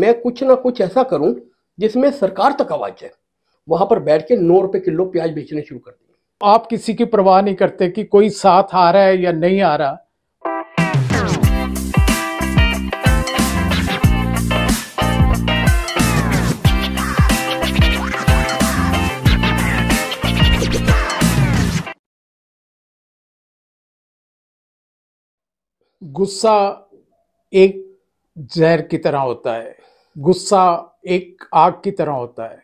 मैं कुछ ना कुछ ऐसा करूं जिसमें सरकार तक आवाज जाए वहां पर बैठ के नौ रुपए किलो प्याज बेचने शुरू कर दी आप किसी की परवाह नहीं करते कि कोई साथ आ रहा है या नहीं आ रहा गुस्सा एक जहर की तरह होता है गुस्सा एक आग की तरह होता है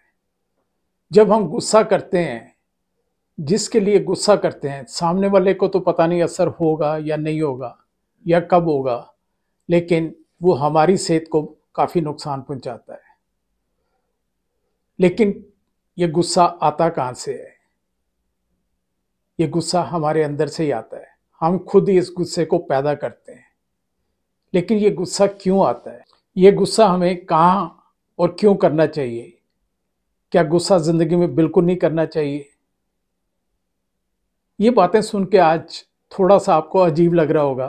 जब हम गुस्सा करते हैं जिसके लिए गुस्सा करते हैं सामने वाले को तो पता नहीं असर होगा या नहीं होगा या कब होगा लेकिन वो हमारी सेहत को काफ़ी नुकसान पहुंचाता है लेकिन ये गुस्सा आता कहाँ से है ये गुस्सा हमारे अंदर से ही आता है हम खुद ही इस गुस्से को पैदा करते हैं लेकिन ये गुस्सा क्यों आता है ये गुस्सा हमें कहाँ और क्यों करना चाहिए क्या गुस्सा ज़िंदगी में बिल्कुल नहीं करना चाहिए ये बातें सुन के आज थोड़ा सा आपको अजीब लग रहा होगा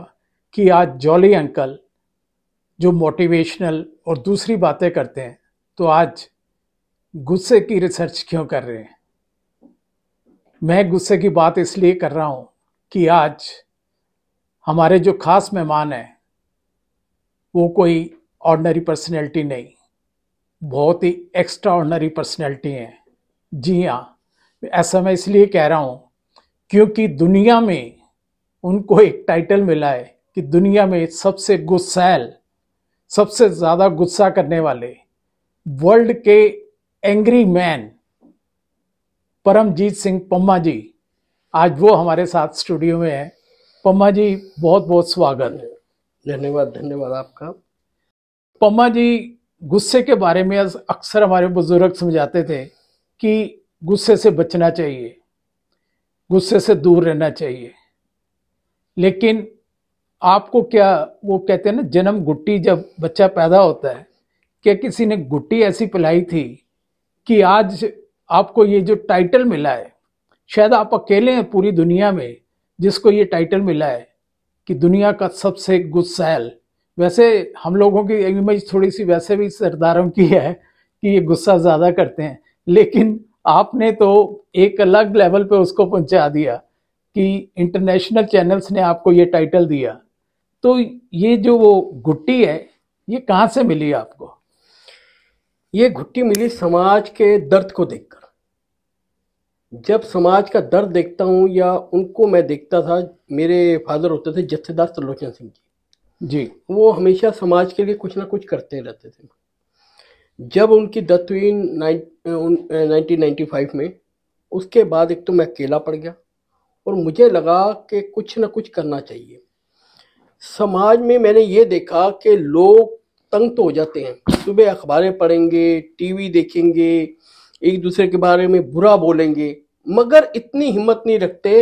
कि आज जॉली अंकल जो मोटिवेशनल और दूसरी बातें करते हैं तो आज गुस्से की रिसर्च क्यों कर रहे हैं मैं गुस्से की बात इसलिए कर रहा हूँ कि आज हमारे जो खास मेहमान हैं वो कोई ऑर्डनरी पर्सनैलिटी नहीं बहुत ही एक्स्ट्रा ऑर्डनरी पर्सनैलिटी हैं जी हाँ ऐसा मैं इसलिए कह रहा हूँ क्योंकि दुनिया में उनको एक टाइटल मिला है कि दुनिया में सबसे गुस्सैल सबसे ज़्यादा गुस्सा करने वाले वर्ल्ड के एंग्री मैन परमजीत सिंह पम्मा जी आज वो हमारे साथ स्टूडियो में हैं पम्मा जी बहुत बहुत स्वागत है धन्यवाद धन्यवाद आपका पम्मा जी गुस्से के बारे में अक्सर हमारे बुजुर्ग समझाते थे कि गुस्से से बचना चाहिए गुस्से से दूर रहना चाहिए लेकिन आपको क्या वो कहते हैं ना जन्म गुट्टी जब बच्चा पैदा होता है कि किसी ने गुट्टी ऐसी पिलाई थी कि आज आपको ये जो टाइटल मिला है शायद आप अकेले हैं पूरी दुनिया में जिसको ये टाइटल मिला है कि दुनिया का सबसे गुस्सैल वैसे हम लोगों की इमेज थोड़ी सी वैसे भी सरदारों की है कि ये गुस्सा ज़्यादा करते हैं लेकिन आपने तो एक अलग लेवल पे उसको पहुंचा दिया कि इंटरनेशनल चैनल्स ने आपको ये टाइटल दिया तो ये जो वो घुट्टी है ये कहाँ से मिली आपको ये घुट्टी मिली समाज के दर्द को देखकर जब समाज का दर्द देखता हूँ या उनको मैं देखता था मेरे फादर होते थे जत्थेदार त्रिलोचन सिंह जी जी वो हमेशा समाज के लिए कुछ ना कुछ करते रहते थे जब उनकी डेथ हुई नाइनटीन नाइन्टी फाइव में उसके बाद एक तो मैं अकेला पड़ गया और मुझे लगा कि कुछ ना कुछ करना चाहिए समाज में मैंने ये देखा कि लोग तंग तो हो जाते हैं सुबह अखबारें पढ़ेंगे टीवी देखेंगे एक दूसरे के बारे में बुरा बोलेंगे मगर इतनी हिम्मत नहीं रखते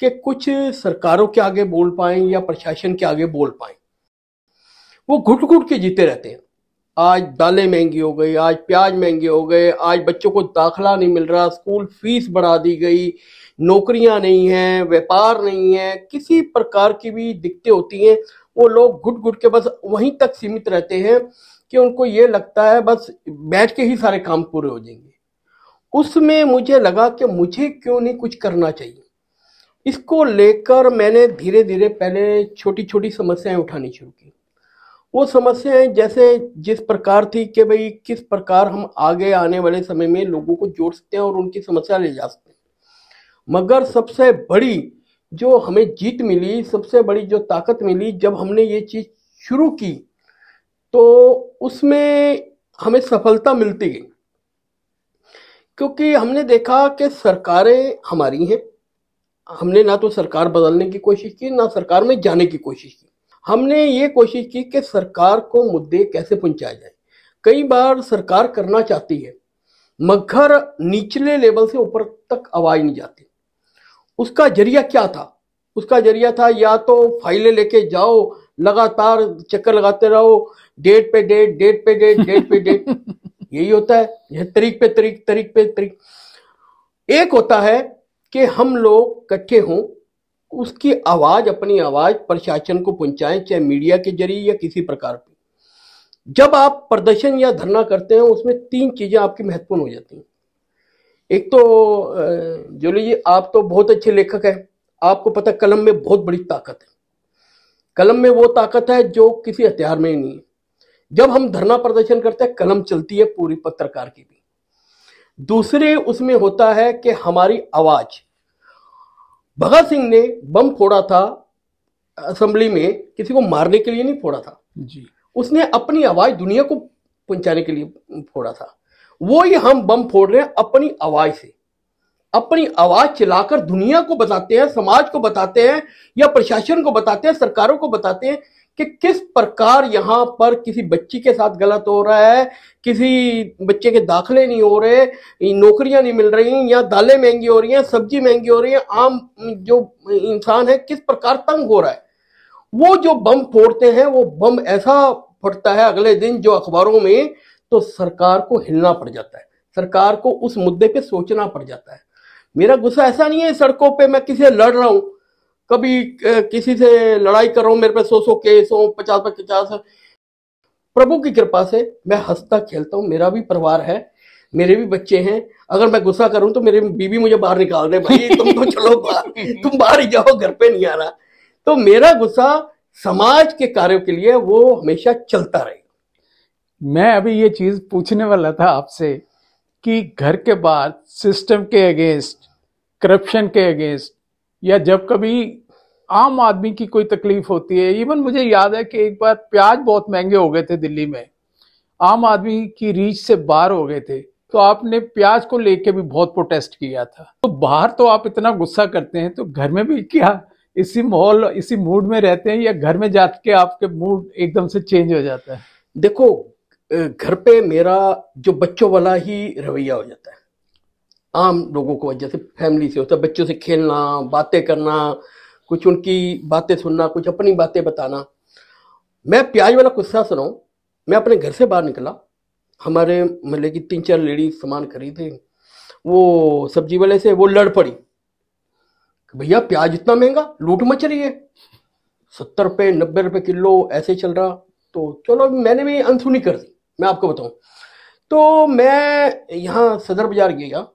कि कुछ सरकारों के आगे बोल पाएं या प्रशासन के आगे बोल पाएं वो घुट घुट के जीते रहते हैं आज दालें महंगी हो गई आज प्याज महंगे हो गए आज बच्चों को दाखला नहीं मिल रहा स्कूल फीस बढ़ा दी गई नौकरियां नहीं हैं व्यापार नहीं है किसी प्रकार की भी दिक्कतें होती हैं वो लोग घुट घुट के बस वहीं तक सीमित रहते हैं कि उनको ये लगता है बस बैठ के ही सारे काम पूरे हो जाएंगे उसमें मुझे लगा कि मुझे क्यों नहीं कुछ करना चाहिए इसको लेकर मैंने धीरे धीरे पहले छोटी छोटी समस्याएं उठानी शुरू की वो समस्याएं जैसे जिस प्रकार थी कि भाई किस प्रकार हम आगे आने वाले समय में लोगों को जोड़ सकते हैं और उनकी समस्या ले जा सकते हैं मगर सबसे बड़ी जो हमें जीत मिली सबसे बड़ी जो ताकत मिली जब हमने ये चीज़ शुरू की तो उसमें हमें सफलता मिलती गई क्योंकि हमने देखा कि सरकारें हमारी हैं हमने ना तो सरकार बदलने की कोशिश की ना सरकार में जाने की कोशिश की हमने ये कोशिश की कि सरकार को मुद्दे कैसे पहुंचाए जाए कई बार सरकार करना चाहती है मगर निचले लेवल से ऊपर तक आवाज नहीं जाती उसका जरिया क्या था उसका जरिया था या तो फाइलें लेके जाओ लगातार चक्कर लगाते रहो डेट पे डेट डेट पे डेट डेट पे डेट यही होता है तरीक पे तरीक तरीक पे तरीक एक होता है कि हम लोग इकट्ठे हों उसकी आवाज अपनी आवाज प्रशासन को पहुंचाए चाहे मीडिया के जरिए या किसी प्रकार पे जब आप प्रदर्शन या धरना करते हैं उसमें तीन चीजें आपकी महत्वपूर्ण हो जाती हैं एक तो जोली जी आप तो बहुत अच्छे लेखक हैं आपको पता कलम में बहुत बड़ी ताकत है कलम में वो ताकत है जो किसी हथियार में ही नहीं है जब हम धरना प्रदर्शन करते हैं कलम चलती है पूरी पत्रकार की भी दूसरे उसमें होता है कि हमारी आवाज़ भगत सिंह ने बम फोड़ा था असेंबली में किसी को मारने के लिए नहीं फोड़ा था जी उसने अपनी आवाज दुनिया को पहुंचाने के लिए फोड़ा था वो ये हम बम फोड़ रहे हैं अपनी आवाज से अपनी आवाज चलाकर दुनिया को बताते हैं समाज को बताते हैं या प्रशासन को बताते हैं सरकारों को बताते हैं कि किस प्रकार यहाँ पर किसी बच्ची के साथ गलत हो रहा है किसी बच्चे के दाखले नहीं हो रहे नौकरियां नहीं मिल रही या दालें महंगी हो रही हैं सब्जी महंगी हो रही है आम जो इंसान है किस प्रकार तंग हो रहा है वो जो बम फोड़ते हैं वो बम ऐसा फटता है अगले दिन जो अखबारों में तो सरकार को हिलना पड़ जाता है सरकार को उस मुद्दे पे सोचना पड़ जाता है मेरा गुस्सा ऐसा नहीं है सड़कों पे मैं किसी लड़ रहा हूं कभी किसी से लड़ाई कर रहा हूँ मेरे पे सौ सौ केस हो पचास पचास प्रभु की कृपा से मैं हंसता खेलता हूँ मेरा भी परिवार है मेरे भी बच्चे हैं अगर मैं गुस्सा करूं तो मेरी बीवी मुझे बाहर निकाल दे भाई तुम तो चलो बाहर तुम बाहर ही जाओ घर पे नहीं आ रहा तो मेरा गुस्सा समाज के कार्यों के लिए वो हमेशा चलता रहेगा मैं अभी ये चीज पूछने वाला था आपसे कि घर के बाहर सिस्टम के अगेंस्ट करप्शन के अगेंस्ट या जब कभी आम आदमी की कोई तकलीफ होती है इवन मुझे याद है कि एक बार प्याज बहुत महंगे हो गए थे दिल्ली में आम आदमी की रीच से बाहर हो गए थे तो आपने प्याज को लेके भी बहुत प्रोटेस्ट किया था तो बाहर तो आप इतना गुस्सा करते हैं तो घर में भी क्या इसी माहौल इसी मूड में रहते हैं या घर में जाके आपके मूड एकदम से चेंज हो जाता है देखो घर पे मेरा जो बच्चों वाला ही रवैया हो जाता है आम लोगों को जैसे फैमिली से होता है बच्चों से खेलना बातें करना कुछ उनकी बातें सुनना कुछ अपनी बातें बताना मैं प्याज वाला गुस्सा सुनाऊँ मैं अपने घर से बाहर निकला हमारे मतलब की तीन चार लेडीज सामान खरीदे वो सब्जी वाले से वो लड़ पड़ी भैया प्याज इतना महंगा लूट मच रही है सत्तर रुपये नब्बे रुपये किलो ऐसे चल रहा तो चलो मैंने भी अनसुनी कर दी मैं आपको बताऊं तो मैं यहाँ सदर बाजार गया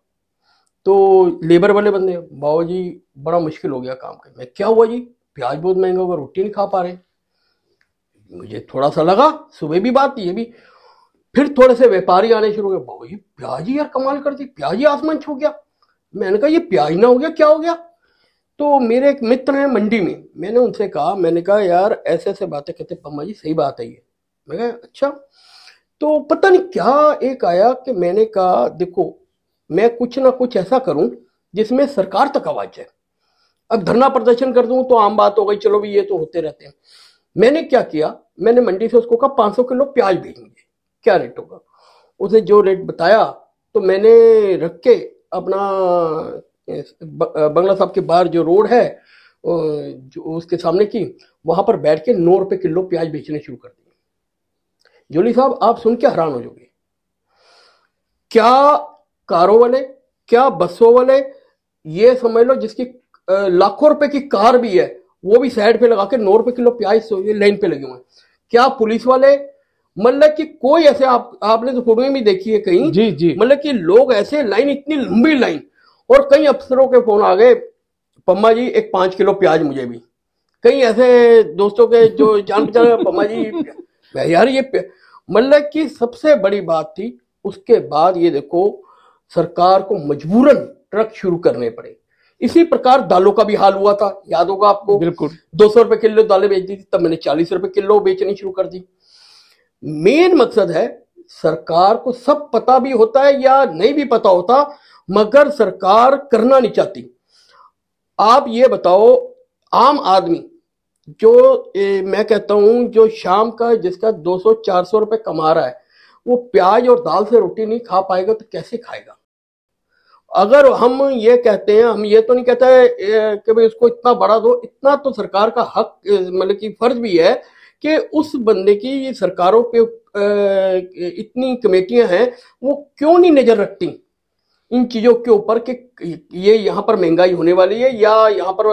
तो लेबर वाले बंदे बाबा जी बड़ा मुश्किल हो गया काम करने क्या हुआ जी प्याज बहुत महंगा होगा रोटी नहीं खा पा रहे मुझे थोड़ा सा लगा सुबह भी बात ये भी फिर थोड़े से व्यापारी आने शुरू हो गए बाबा जी प्याज ही यार कमाल कर दी प्याज ही आसमान छू गया मैंने कहा ये प्याज ना हो गया क्या हो गया तो मेरे एक मित्र हैं मंडी में मैंने उनसे कहा मैंने कहा यार ऐसे ऐसे बातें कहते पम्मा जी सही बात है ये मैं कहा अच्छा तो पता नहीं क्या एक आया कि मैंने कहा देखो मैं कुछ ना कुछ ऐसा करूं जिसमें सरकार तक आवाज है अब धरना प्रदर्शन कर दूं तो आम बात हो गई चलो भाई ये तो होते रहते हैं मैंने क्या किया मैंने मंडी से उसको कहा पांच किलो प्याज भेजेंगे क्या रेट होगा उसने जो रेट बताया तो मैंने रख के अपना बंगला साहब के बाहर जो रोड है जो उसके सामने की वहां पर बैठ के नौ रुपए किलो प्याज बेचने शुरू कर दिए जोली साहब आप सुन के हैरान हो जाओगे क्या कारों वाले क्या बसों वाले ये समझ लो जिसकी लाखों रुपए की कार भी है वो भी साइड पे लगा के नौ रुपए किलो प्याज लाइन पे लगे हुए हैं क्या पुलिस वाले मतलब कि कोई ऐसे आप आपने तो फोटो भी देखी है कहीं जी जी मतलब कि लोग ऐसे लाइन इतनी लंबी लाइन और कई अफसरों के फोन आ गए पम्मा जी एक पांच किलो प्याज मुझे भी कई ऐसे दोस्तों के जो जान पहचान पम्मा जी यार ये मतलब कि सबसे बड़ी बात थी उसके बाद ये देखो सरकार को मजबूरन ट्रक शुरू करने पड़े इसी प्रकार दालों का भी हाल हुआ था याद होगा आपको बिल्कुल दो सौ रुपए किलो दालें बेच दी थी तब मैंने चालीस रुपए किलो बेचनी शुरू कर दी मेन मकसद है सरकार को सब पता भी होता है या नहीं भी पता होता मगर सरकार करना नहीं चाहती आप ये बताओ आम आदमी जो ए, मैं कहता हूं जो शाम का जिसका 200-400 रुपए कमा रहा है वो प्याज और दाल से रोटी नहीं खा पाएगा तो कैसे खाएगा अगर हम ये कहते हैं हम ये तो नहीं कहते कि भाई इसको इतना बड़ा दो इतना तो सरकार का हक मतलब कि फर्ज भी है कि उस बंदे की सरकारों पे इतनी कमेटियां हैं वो क्यों नहीं नजर रखती इन चीज़ों के ऊपर कि ये यहाँ पर महंगाई होने वाली है या यहाँ पर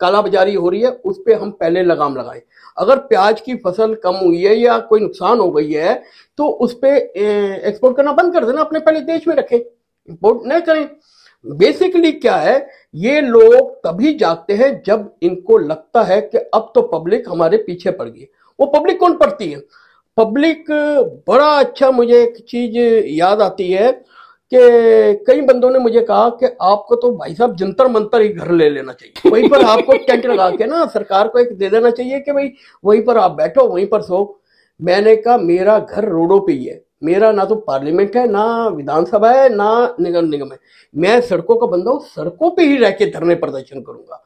कालाबाजारी हो रही है उस पर हम पहले लगाम लगाएं अगर प्याज की फसल कम हुई है या कोई नुकसान हो गई है तो उस पर एक्सपोर्ट करना बंद कर देना अपने पहले देश में रखें इम्पोर्ट न करें बेसिकली क्या है ये लोग तभी जागते हैं जब इनको लगता है कि अब तो पब्लिक हमारे पीछे पड़ गई वो पब्लिक कौन पड़ती है पब्लिक बड़ा अच्छा मुझे एक चीज याद आती है कि कई बंदों ने मुझे कहा कि आपको तो भाई साहब जंतर मंतर ही घर ले लेना चाहिए वहीं पर आपको टेंट लगा के ना सरकार को एक दे देना चाहिए कि भाई वहीं पर आप बैठो वहीं पर सो मैंने कहा मेरा घर रोडो पे ही है मेरा ना तो पार्लियामेंट है ना विधानसभा है ना निगम निगम है मैं सड़कों का बंदा हूँ सड़कों पे ही रह के धरने प्रदर्शन करूंगा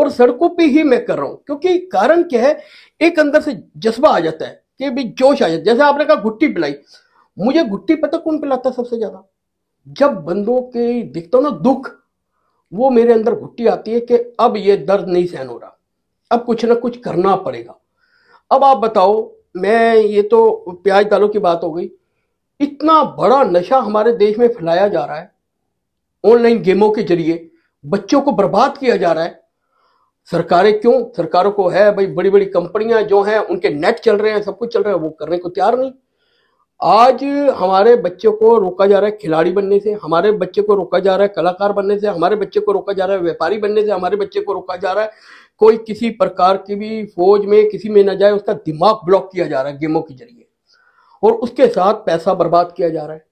और सड़कों पे ही मैं कर रहा हूँ क्योंकि कारण क्या है एक अंदर से जज्बा आ जाता है कि भी जोश आ जाता है जैसे आपने कहा घुट्टी पिलाई मुझे घुट्टी पता कौन पिलाता सबसे ज्यादा जब बंदों के दिखता ना दुख वो मेरे अंदर घुट्टी आती है कि अब ये दर्द नहीं सहन हो रहा अब कुछ ना कुछ करना पड़ेगा अब आप बताओ मैं ये तो प्याज दालों की बात हो गई इतना बड़ा नशा हमारे देश में फैलाया जा रहा है ऑनलाइन गेमों के जरिए बच्चों को बर्बाद किया जा रहा है सरकारें क्यों सरकारों को है भाई बड़ी बड़ी कंपनियां जो हैं उनके नेट चल रहे हैं सब कुछ चल रहा है वो करने को तैयार नहीं आज हमारे बच्चों को रोका जा रहा है खिलाड़ी बनने से हमारे बच्चे को रोका जा रहा है कलाकार बनने से हमारे बच्चे को रोका जा रहा है व्यापारी बनने से हमारे बच्चे को रोका जा रहा है कोई किसी प्रकार की भी फौज में किसी में ना जाए उसका दिमाग ब्लॉक किया जा रहा है गेमों के जरिए और उसके साथ पैसा बर्बाद किया जा रहा है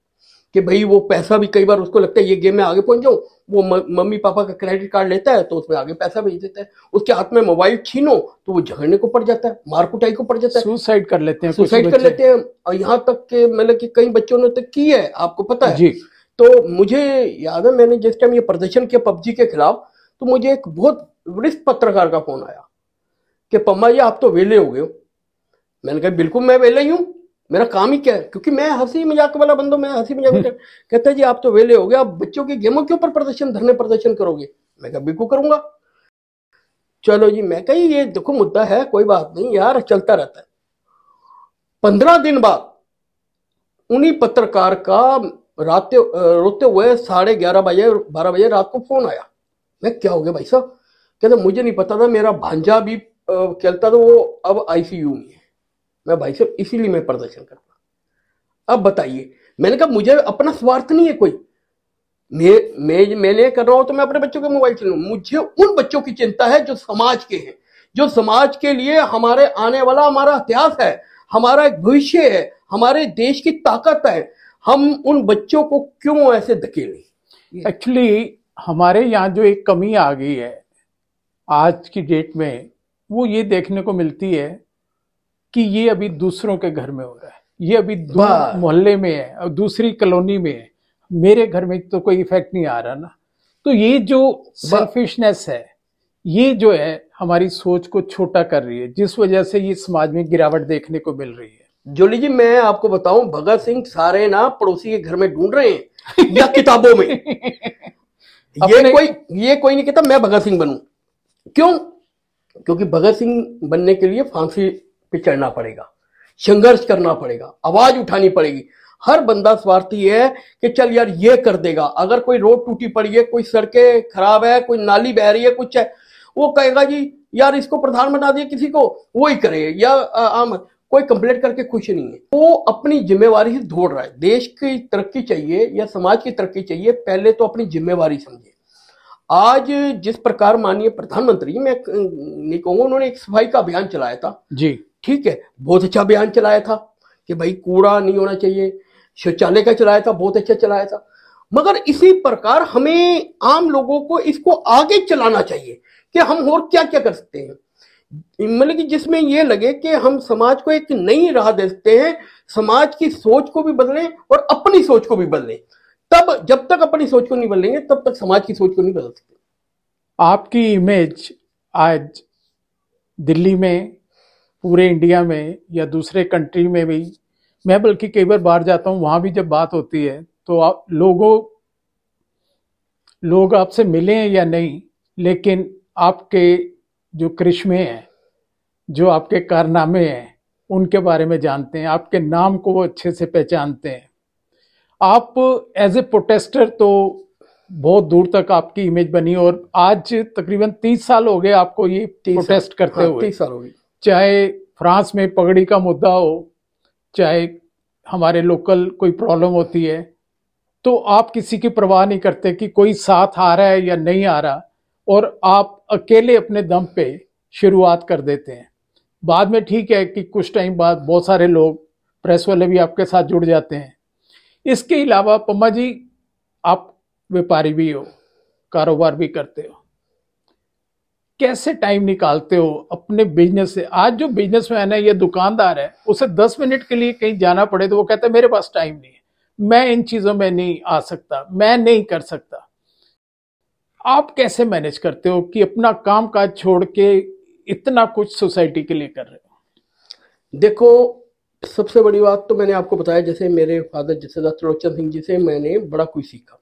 कि भाई वो पैसा भी कई बार उसको लगता है ये गेम में आगे पहुंच जाऊं वो मम्मी पापा का क्रेडिट कार्ड लेता है तो उसमें आगे पैसा भेज देता है उसके हाथ में मोबाइल छीनो तो वो झगड़ने को पड़ जाता है मार कुटाई को पड़ जाता है सुसाइड कर लेते हैं सुसाइड कर लेते हैं और यहाँ तक के मतलब कि कई बच्चों ने तो की है आपको पता है जी तो मुझे याद है मैंने जिस टाइम ये प्रदर्शन किया पबजी के खिलाफ तो मुझे एक बहुत वरिष्ठ पत्रकार का फोन आया कि पम्मा जी आप तो वेले हो गए हो मैंने कहा बिल्कुल मैं वेले ही हूँ मेरा काम ही क्या है क्योंकि मैं हंसी मजाक वाला बंदो मैं हंसी मजाक हम्म। कहता है जी आप तो वेले हो गए आप बच्चों के गेमों के ऊपर प्रदर्शन धरने प्रदर्शन करोगे मैं कभी को करूंगा चलो जी मैं कही ये देखो मुद्दा है कोई बात नहीं यार चलता रहता है पंद्रह दिन बाद उन्हीं पत्रकार का रात रोते हुए साढ़े ग्यारह बजे बारह बजे रात को फोन आया मैं क्या हो गया भाई साहब कहते मुझे नहीं पता था मेरा भांजा भी खेलता था वो अब आईसीयू में है मैं भाई साहब इसीलिए मैं प्रदर्शन करता अब बताइए मैंने कहा मुझे अपना स्वार्थ नहीं है कोई मैं मैं मैंने कर रहा हूं तो मैं अपने बच्चों के मोबाइल चलू मुझे उन बच्चों की चिंता है जो समाज के हैं जो समाज के लिए हमारे आने वाला हमारा इतिहास है हमारा एक भविष्य है हमारे देश की ताकत है हम उन बच्चों को क्यों ऐसे धकेले एक्चुअली हमारे यहाँ जो एक कमी आ गई है आज की डेट में वो ये देखने को मिलती है कि ये अभी दूसरों के घर में हो रहा है ये अभी मोहल्ले में है और दूसरी कॉलोनी में है मेरे घर में तो कोई इफेक्ट नहीं आ रहा ना तो ये जो सेल्फिशनेस है ये जो है हमारी सोच को छोटा कर रही है जिस वजह से ये समाज में गिरावट देखने को मिल रही है जोली जी मैं आपको बताऊं भगत सिंह सारे ना पड़ोसी के घर में ढूंढ रहे हैं या किताबों में ये कोई ये कोई नहीं कहता मैं भगत सिंह बनूं क्यों क्योंकि भगत सिंह बनने के लिए फांसी पे चढ़ना पड़ेगा संघर्ष करना पड़ेगा आवाज उठानी पड़ेगी हर बंदा स्वार्थी है कि चल यार ये कर देगा अगर कोई रोड टूटी पड़ी है कोई सड़कें खराब है कोई नाली बह रही है कुछ है वो कहेगा जी यार इसको प्रधान बना दिए किसी को वो ही करे या आम कोई कंप्लेट करके खुश नहीं है वो अपनी जिम्मेवारी से धोड़ रहा है देश की तरक्की चाहिए या समाज की तरक्की चाहिए पहले तो अपनी जिम्मेवारी समझे आज जिस प्रकार माननीय प्रधानमंत्री मैं नहीं कहूँगा उन्होंने एक सफाई का अभियान चलाया था जी ठीक है बहुत अच्छा बयान चलाया था कि भाई कूड़ा नहीं होना चाहिए शौचालय का चलाया था बहुत अच्छा चलाया था मगर इसी प्रकार हमें आम लोगों को इसको आगे चलाना चाहिए कि हम और क्या क्या कर सकते हैं मतलब कि जिसमें यह लगे कि हम समाज को एक नई राह देते हैं समाज की सोच को भी बदलें और अपनी सोच को भी बदलें तब जब तक अपनी सोच को नहीं बदलेंगे तब तक समाज की सोच को नहीं बदल सकते आपकी इमेज आज दिल्ली में पूरे इंडिया में या दूसरे कंट्री में भी मैं बल्कि कई बार बाहर जाता हूँ वहाँ भी जब बात होती है तो आप लोगों लोग आपसे मिले हैं या नहीं लेकिन आपके जो करिश्मे हैं जो आपके कारनामे हैं उनके बारे में जानते हैं आपके नाम को वो अच्छे से पहचानते हैं आप एज ए प्रोटेस्टर तो बहुत दूर तक आपकी इमेज बनी और आज तकरीबन तीस साल हो गए आपको ये प्रोटेस्ट करते हाँ, हुए तीस साल हो गए चाहे फ्रांस में पगड़ी का मुद्दा हो चाहे हमारे लोकल कोई प्रॉब्लम होती है तो आप किसी की परवाह नहीं करते कि कोई साथ आ रहा है या नहीं आ रहा और आप अकेले अपने दम पे शुरुआत कर देते हैं बाद में ठीक है कि कुछ टाइम बाद बहुत सारे लोग प्रेस वाले भी आपके साथ जुड़ जाते हैं इसके अलावा पम्मा जी आप व्यापारी भी हो कारोबार भी करते हो कैसे टाइम निकालते हो अपने बिजनेस से आज जो बिजनेसमैन है या दुकानदार है उसे दस मिनट के लिए कहीं जाना पड़े तो वो कहते हैं मेरे पास टाइम नहीं है मैं इन चीज़ों में नहीं आ सकता मैं नहीं कर सकता आप कैसे मैनेज करते हो कि अपना काम काज छोड़ के इतना कुछ सोसाइटी के लिए कर रहे हो देखो सबसे बड़ी बात तो मैंने आपको बताया जैसे मेरे फादर जैसे त्रिलोचन सिंह जी से मैंने बड़ा कुछ सीखा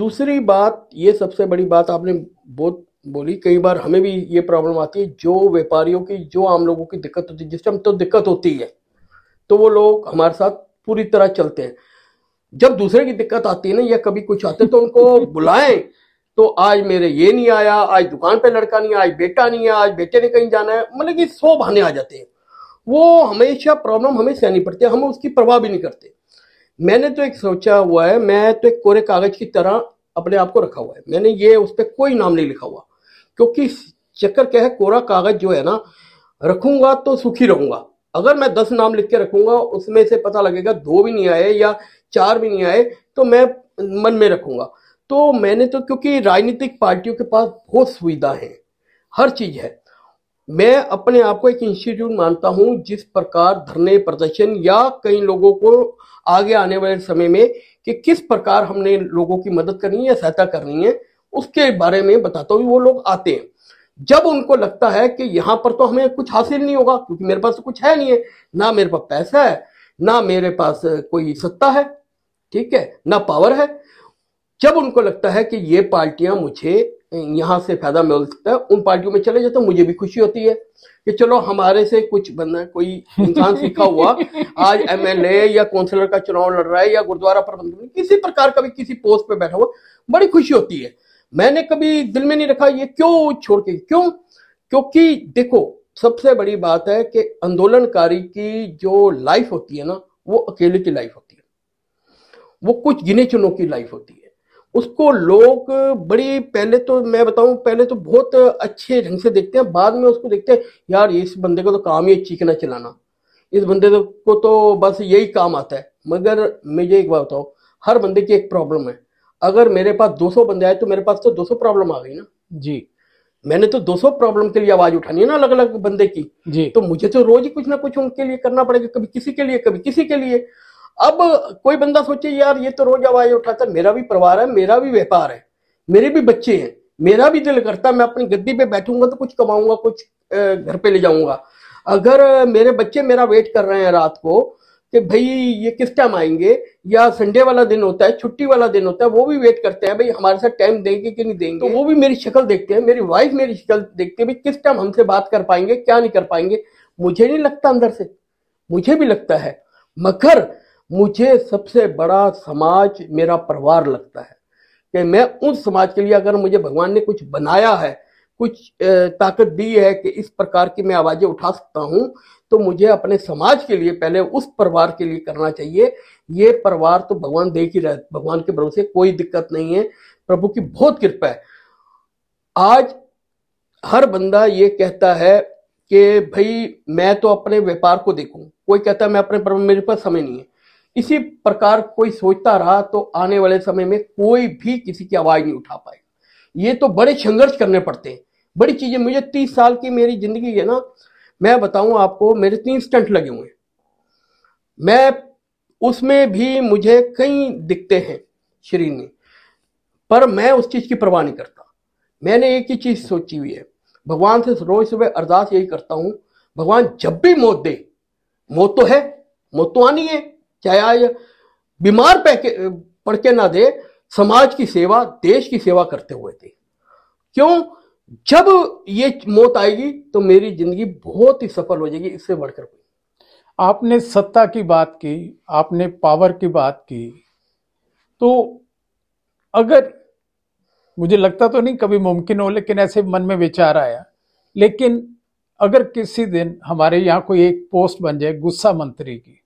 दूसरी बात ये सबसे बड़ी बात आपने बहुत बोली कई बार हमें भी ये प्रॉब्लम आती है जो व्यापारियों की जो आम लोगों की दिक्कत होती है जिस टाइम तो दिक्कत होती है तो वो लोग हमारे साथ पूरी तरह चलते हैं जब दूसरे की दिक्कत आती है ना या कभी कुछ आते तो उनको बुलाएं तो आज मेरे ये नहीं आया आज दुकान पे लड़का नहीं आज बेटा नहीं आया आज बेटे ने कहीं जाना है मतलब कि सौ बहाने आ जाते हैं वो हमेशा प्रॉब्लम हमें सहनी पड़ती है हम उसकी परवाह भी नहीं करते मैंने तो एक सोचा हुआ है मैं तो एक कोरे कागज की तरह अपने आप को रखा हुआ है मैंने ये उस पर कोई नाम नहीं लिखा हुआ क्योंकि चक्कर क्या है कोरा कागज जो है ना रखूंगा तो सुखी रहूंगा अगर मैं दस नाम लिख के रखूंगा उसमें से पता लगेगा दो भी नहीं आए या चार भी नहीं आए तो मैं मन में रखूंगा तो मैंने तो क्योंकि राजनीतिक पार्टियों के पास बहुत सुविधा है हर चीज है मैं अपने आप को एक इंस्टीट्यूट मानता हूं जिस प्रकार धरने प्रदर्शन या कई लोगों को आगे आने वाले समय में कि किस प्रकार हमने लोगों की मदद करनी है सहायता करनी है उसके बारे में बताता हूँ वो लोग आते हैं जब उनको लगता है कि यहाँ पर तो हमें कुछ हासिल नहीं होगा क्योंकि मेरे पास तो कुछ है नहीं है ना मेरे पास पैसा है ना मेरे पास कोई सत्ता है ठीक है ना पावर है जब उनको लगता है कि ये पार्टियां मुझे यहाँ से फायदा मिल सकता है उन पार्टियों में चले जाते मुझे भी खुशी होती है कि चलो हमारे से कुछ बंदा कोई इंसान सीखा हुआ आज एमएलए या काउंसिलर का चुनाव लड़ रहा है या गुरुद्वारा प्रबंधन किसी प्रकार का भी किसी पोस्ट पे बैठा हुआ बड़ी खुशी होती है मैंने कभी दिल में नहीं रखा ये क्यों छोड़ के क्यों क्योंकि देखो सबसे बड़ी बात है कि आंदोलनकारी की जो लाइफ होती है ना वो अकेले की लाइफ होती है वो कुछ गिने चुनों की लाइफ होती है उसको लोग बड़ी पहले तो मैं बताऊं पहले तो बहुत अच्छे ढंग से देखते हैं बाद में उसको देखते हैं यार इस बंदे को तो काम ही चीखना चलाना इस बंदे को तो बस यही काम आता है मगर मुझे एक बात बताओ हर बंदे की एक प्रॉब्लम है अगर मेरे पास 200 बंदे आए तो मेरे पास तो 200 प्रॉब्लम आ गई ना जी मैंने तो 200 प्रॉब्लम के लिए आवाज उठानी है ना अलग अलग बंदे की जी तो मुझे तो रोज कुछ ना कुछ उनके लिए करना पड़ेगा कभी किसी के लिए कभी किसी के लिए अब कोई बंदा सोचे यार ये तो रोज आवाज उठाता मेरा भी परिवार है मेरा भी व्यापार है मेरे भी बच्चे हैं मेरा भी दिल करता मैं अपनी गद्दी पे बैठूंगा तो कुछ कमाऊंगा कुछ घर पे ले जाऊंगा अगर मेरे बच्चे मेरा वेट कर रहे हैं रात को कि भाई ये किस टाइम आएंगे या संडे वाला दिन होता है छुट्टी वाला दिन होता है वो भी वेट करते हैं भाई हमारे साथ टाइम देंगे कि नहीं देंगे तो वो भी मेरी शक्ल देखते हैं मेरी वाइफ मेरी शक्ल देखते हैं भाई किस टाइम हमसे बात कर पाएंगे क्या नहीं कर पाएंगे मुझे नहीं लगता अंदर से मुझे भी लगता है मगर मुझे सबसे बड़ा समाज मेरा परिवार लगता है कि मैं उस समाज के लिए अगर मुझे भगवान ने कुछ बनाया है कुछ ताकत दी है कि इस प्रकार की मैं आवाज़ें उठा सकता हूँ तो मुझे अपने समाज के लिए पहले उस परिवार के लिए करना चाहिए ये परिवार तो भगवान देख ही रहे भगवान के भरोसे कोई दिक्कत नहीं है प्रभु की बहुत कृपा है आज हर बंदा ये कहता है कि भाई मैं तो अपने व्यापार को देखूं कोई कहता है मैं अपने मेरे पास समय नहीं है इसी प्रकार कोई सोचता रहा तो आने वाले समय में कोई भी किसी की आवाज नहीं उठा पाएगा ये तो बड़े संघर्ष करने पड़ते हैं बड़ी चीज़ें मुझे तीस साल की मेरी ज़िंदगी है ना मैं बताऊं आपको मेरे तीन स्टंट लगे हुए हैं मैं उसमें भी मुझे कई दिखते हैं शरीर में पर मैं उस चीज़ की परवाह नहीं करता मैंने एक ही चीज़ सोची हुई है भगवान से रोज सुबह अरदास यही करता हूँ भगवान जब भी मौत दे मौत तो है मौत तो आनी है चाहे आज बीमार पड़ के ना दे समाज की सेवा देश की सेवा करते हुए थे क्यों जब ये मौत आएगी तो मेरी जिंदगी बहुत ही सफल हो जाएगी इससे बढ़कर कोई आपने सत्ता की बात की आपने पावर की बात की तो अगर मुझे लगता तो नहीं कभी मुमकिन हो लेकिन ऐसे मन में विचार आया लेकिन अगर किसी दिन हमारे यहाँ कोई एक पोस्ट बन जाए गुस्सा मंत्री की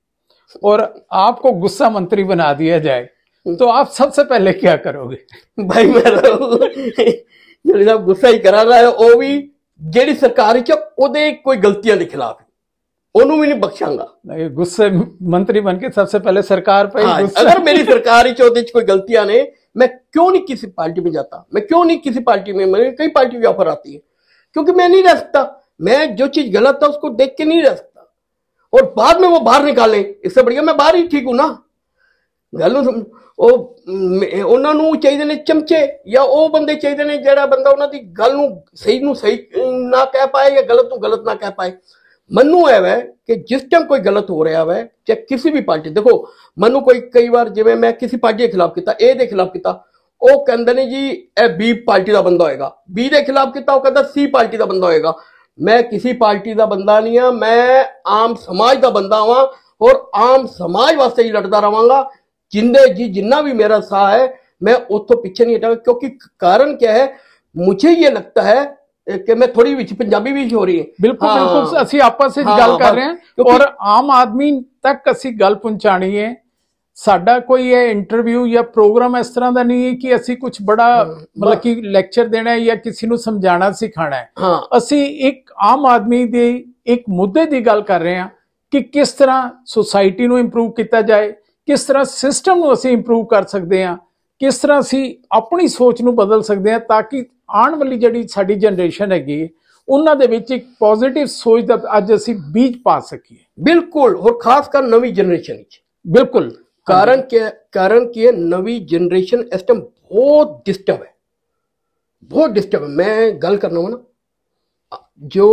और आपको गुस्सा मंत्री बना दिया जाए तो आप सबसे पहले क्या करोगे भाई मैं तो- ਜਿਹੜੇ साहब गुस्सा ही करा रहा मैं क्यों नहीं किसी पार्टी में जाता मैं क्यों नहीं किसी पार्टी में मेरे कई पार्टी की ऑफर आती है क्योंकि मैं नहीं रह सकता मैं जो चीज गलत था उसको देख के नहीं रह सकता और बाद में वो बाहर निकाले इससे बढ़िया मैं बाहर ही ठीक हूं ना समझ ਉਹ ਉਹਨਾਂ ਨੂੰ ਚਾਹੀਦੇ ਨੇ ਚਮਚੇ ਜਾਂ ਉਹ ਬੰਦੇ ਚਾਹੀਦੇ ਨੇ ਜਿਹੜਾ ਬੰਦਾ ਉਹਨਾਂ ਦੀ ਗੱਲ ਨੂੰ ਸਹੀ ਨੂੰ ਸਹੀ ਨਾ ਕਹਿ ਪਾਏ ਜਾਂ ਗਲਤ ਨੂੰ ਗਲਤ ਨਾ ਕਹਿ ਪਾਏ ਹੈ ਐਵੇਂ ਕਿ ਜਿਸ ਟਾਈਮ ਕੋਈ ਗਲਤ ਹੋ ਰਿਹਾ ਵੈ ਜਾਂ ਕਿਸੇ ਵੀ ਪਾਰਟੀ ਦੇਖੋ ਮੰਨੂ ਕੋਈ ਕਈ ਵਾਰ ਜਿਵੇਂ ਮੈਂ ਕਿਸੇ ਪਾਰਟੀ ਦੇ ਖਿਲਾਫ ਕੀਤਾ ਇਹ ਦੇ ਖਿਲਾਫ ਕੀਤਾ ਉਹ ਕਹਿੰਦੇ ਨੇ ਜੀ ਇਹ ਬੀ ਪਾਰਟੀ ਦਾ ਬੰਦਾ ਹੋਏਗਾ ਬੀ ਦੇ ਖਿਲਾਫ ਕੀਤਾ ਉਹ ਕਹਿੰਦਾ ਸੀ ਪਾਰਟੀ ਦਾ ਬੰਦਾ ਹੋਏਗਾ ਮੈਂ ਕਿਸੇ ਪਾਰਟੀ ਦਾ ਬੰਦਾ ਨਹੀਂ ਆ ਮੈਂ ਆਮ ਸਮਾਜ ਦਾ ਬੰਦਾ ਹਾਂ ਔਰ ਆਮ ਸਮਾਜ ਵਾਸਤੇ ਹੀ ਲੜਦਾ ਰਵਾਂਗਾ जिंदे जी जिन्ना ਵੀ ਮੇਰਾ ਸਾਹ ਹੈ ਮੈਂ ਉੱਥੋਂ ਪਿੱਛੇ ਨਹੀਂ ਹਟਾਂ ਕਿਉਂਕਿ ਕਾਰਨ ਕੀ ਹੈ ਮੁਝੇ ਇਹ ਲੱਗਦਾ ਹੈ ਕਿ ਮੈਂ ਥੋੜੀ ਵਿੱਚ ਪੰਜਾਬੀ ਵੀ ਹੋ ਰਹੀ ਹੈ ਬਿਲਕੁਲ ਬਿਲਕੁਲ ਅਸੀਂ ਆਪਸ ਵਿੱਚ ਗੱਲ ਕਰ ਰਹੇ ਹਾਂ ਔਰ ਆਮ ਆਦਮੀ ਤੱਕ ਅਸੀਂ ਗੱਲ ਪਹੁੰਚਾਣੀ ਹੈ ਸਾਡਾ ਕੋਈ ਇਹ ਇੰਟਰਵਿਊ ਜਾਂ ਪ੍ਰੋਗਰਾਮ ਇਸ ਤਰ੍ਹਾਂ ਦਾ ਨਹੀਂ ਹੈ ਕਿ ਅਸੀਂ ਕੁਝ ਬੜਾ ਮਤਲਬ ਕਿ ਲੈਕਚਰ ਦੇਣਾ ਹੈ ਜਾਂ ਕਿਸੇ ਨੂੰ ਸਮਝਾਣਾ ਸਿਖਾਣਾ ਹੈ ਅਸੀਂ ਇੱਕ ਆਮ ਆਦਮੀ ਦੇ ਇੱਕ ਮੁੱਦੇ ਦੀ ਗੱਲ ਕਰ ਰਹੇ ਹਾਂ ਕਿ ਕਿਸ ਤਰ੍ਹਾਂ ਸੋਸਾਇਟੀ ਨੂੰ ਇੰਪਰੂਵ ਕੀਤਾ ਜਾਏ ਕਿਸ ਤਰ੍ਹਾਂ ਸਿਸਟਮ ਨੂੰ ਅਸੀਂ ਇੰਪਰੂਵ ਕਰ ਸਕਦੇ ਹਾਂ ਕਿਸ ਤਰ੍ਹਾਂ ਅਸੀਂ ਆਪਣੀ ਸੋਚ ਨੂੰ ਬਦਲ ਸਕਦੇ ਹਾਂ ਤਾਂ ਕਿ ਆਉਣ ਵਾਲੀ ਜਿਹੜੀ ਸਾਡੀ ਜਨਰੇਸ਼ਨ ਹੈਗੀ ਉਹਨਾਂ ਦੇ ਵਿੱਚ ਇੱਕ ਪੋਜ਼ਿਟਿਵ ਸੋਚ ਦਾ ਅੱਜ ਅਸੀਂ ਬੀਜ ਪਾ ਸਕੀਏ ਬਿਲਕੁਲ ਹੋਰ ਖਾਸ ਕਰ ਨਵੀਂ ਜਨਰੇਸ਼ਨ ਵਿੱਚ ਬਿਲਕੁਲ ਕਾਰਨ ਕਿ ਕਾਰਨ ਕਿ ਨਵੀਂ ਜਨਰੇਸ਼ਨ ਇਸ ਟਾਈਮ ਬਹੁਤ ਡਿਸਟਰਬ ਹੈ ਬਹੁਤ ਡਿਸਟਰਬ ਮੈਂ ਗੱਲ ਕਰਨਾ ਹਾਂ ਨਾ ਜੋ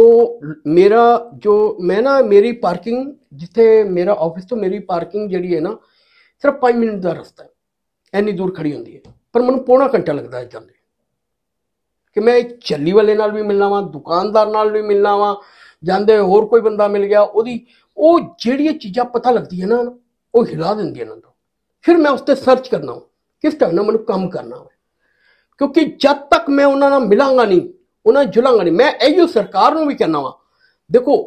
ਮੇਰਾ ਜੋ ਮੈਂ ਨਾ ਮੇਰੀ ਪਾਰਕਿੰਗ ਜਿੱਥੇ ਮੇਰਾ ਆਫਿਸ ਤੋਂ ਮੇਰੀ ਪਾਰਕਿੰਗ ਜਿਹੜੀ ਹੈ ਨਾ ਸਿਰਫ 5 ਮਿੰਟ ਦਾ ਰਸਤਾ ਹੈ ਐਨੀ ਦੂਰ ਖੜੀ ਹੁੰਦੀ ਹੈ ਪਰ ਮੈਨੂੰ ਪੌਣਾ ਘੰਟਾ ਲੱਗਦਾ ਹੈ ਜਾਂਦੇ ਕਿ ਮੈਂ ਚੱਲੀ ਵਾਲੇ ਨਾਲ ਵੀ ਮਿਲਣਾ ਵਾਂ ਦੁਕਾਨਦਾਰ ਨਾਲ ਵੀ ਮਿਲਣਾ ਵਾਂ ਜਾਂਦੇ ਹੋਰ ਕੋਈ ਬੰਦਾ ਮਿਲ ਗਿਆ ਉਹਦੀ ਉਹ ਜਿਹੜੀਆਂ ਚੀਜ਼ਾਂ ਪਤਾ ਲੱਗਦੀਆਂ ਨਾ ਉਹ ਹਿਲਾ ਹੈ ਨਾ ਫਿਰ ਮੈਂ ਉਸ ਤੇ ਸਰਚ ਕਰਨਾ ਕਿਸ ਤਰ੍ਹਾਂ ਨਾਲ ਮੈਨੂੰ ਕੰਮ ਕਰਨਾ ਹੈ ਕਿਉਂਕਿ ਜਦ ਤੱਕ ਮੈਂ ਉਹਨਾਂ ਨਾਲ ਮਿਲਾਂਗਾ ਨਹੀਂ ਉਹਨਾਂ ਜੁਲਾਂਗਾ ਨਹੀਂ ਮੈਂ ਇਹੋ ਸਰਕਾਰ ਨੂੰ ਵੀ ਕਹਿਣਾ ਵਾ ਦੇਖੋ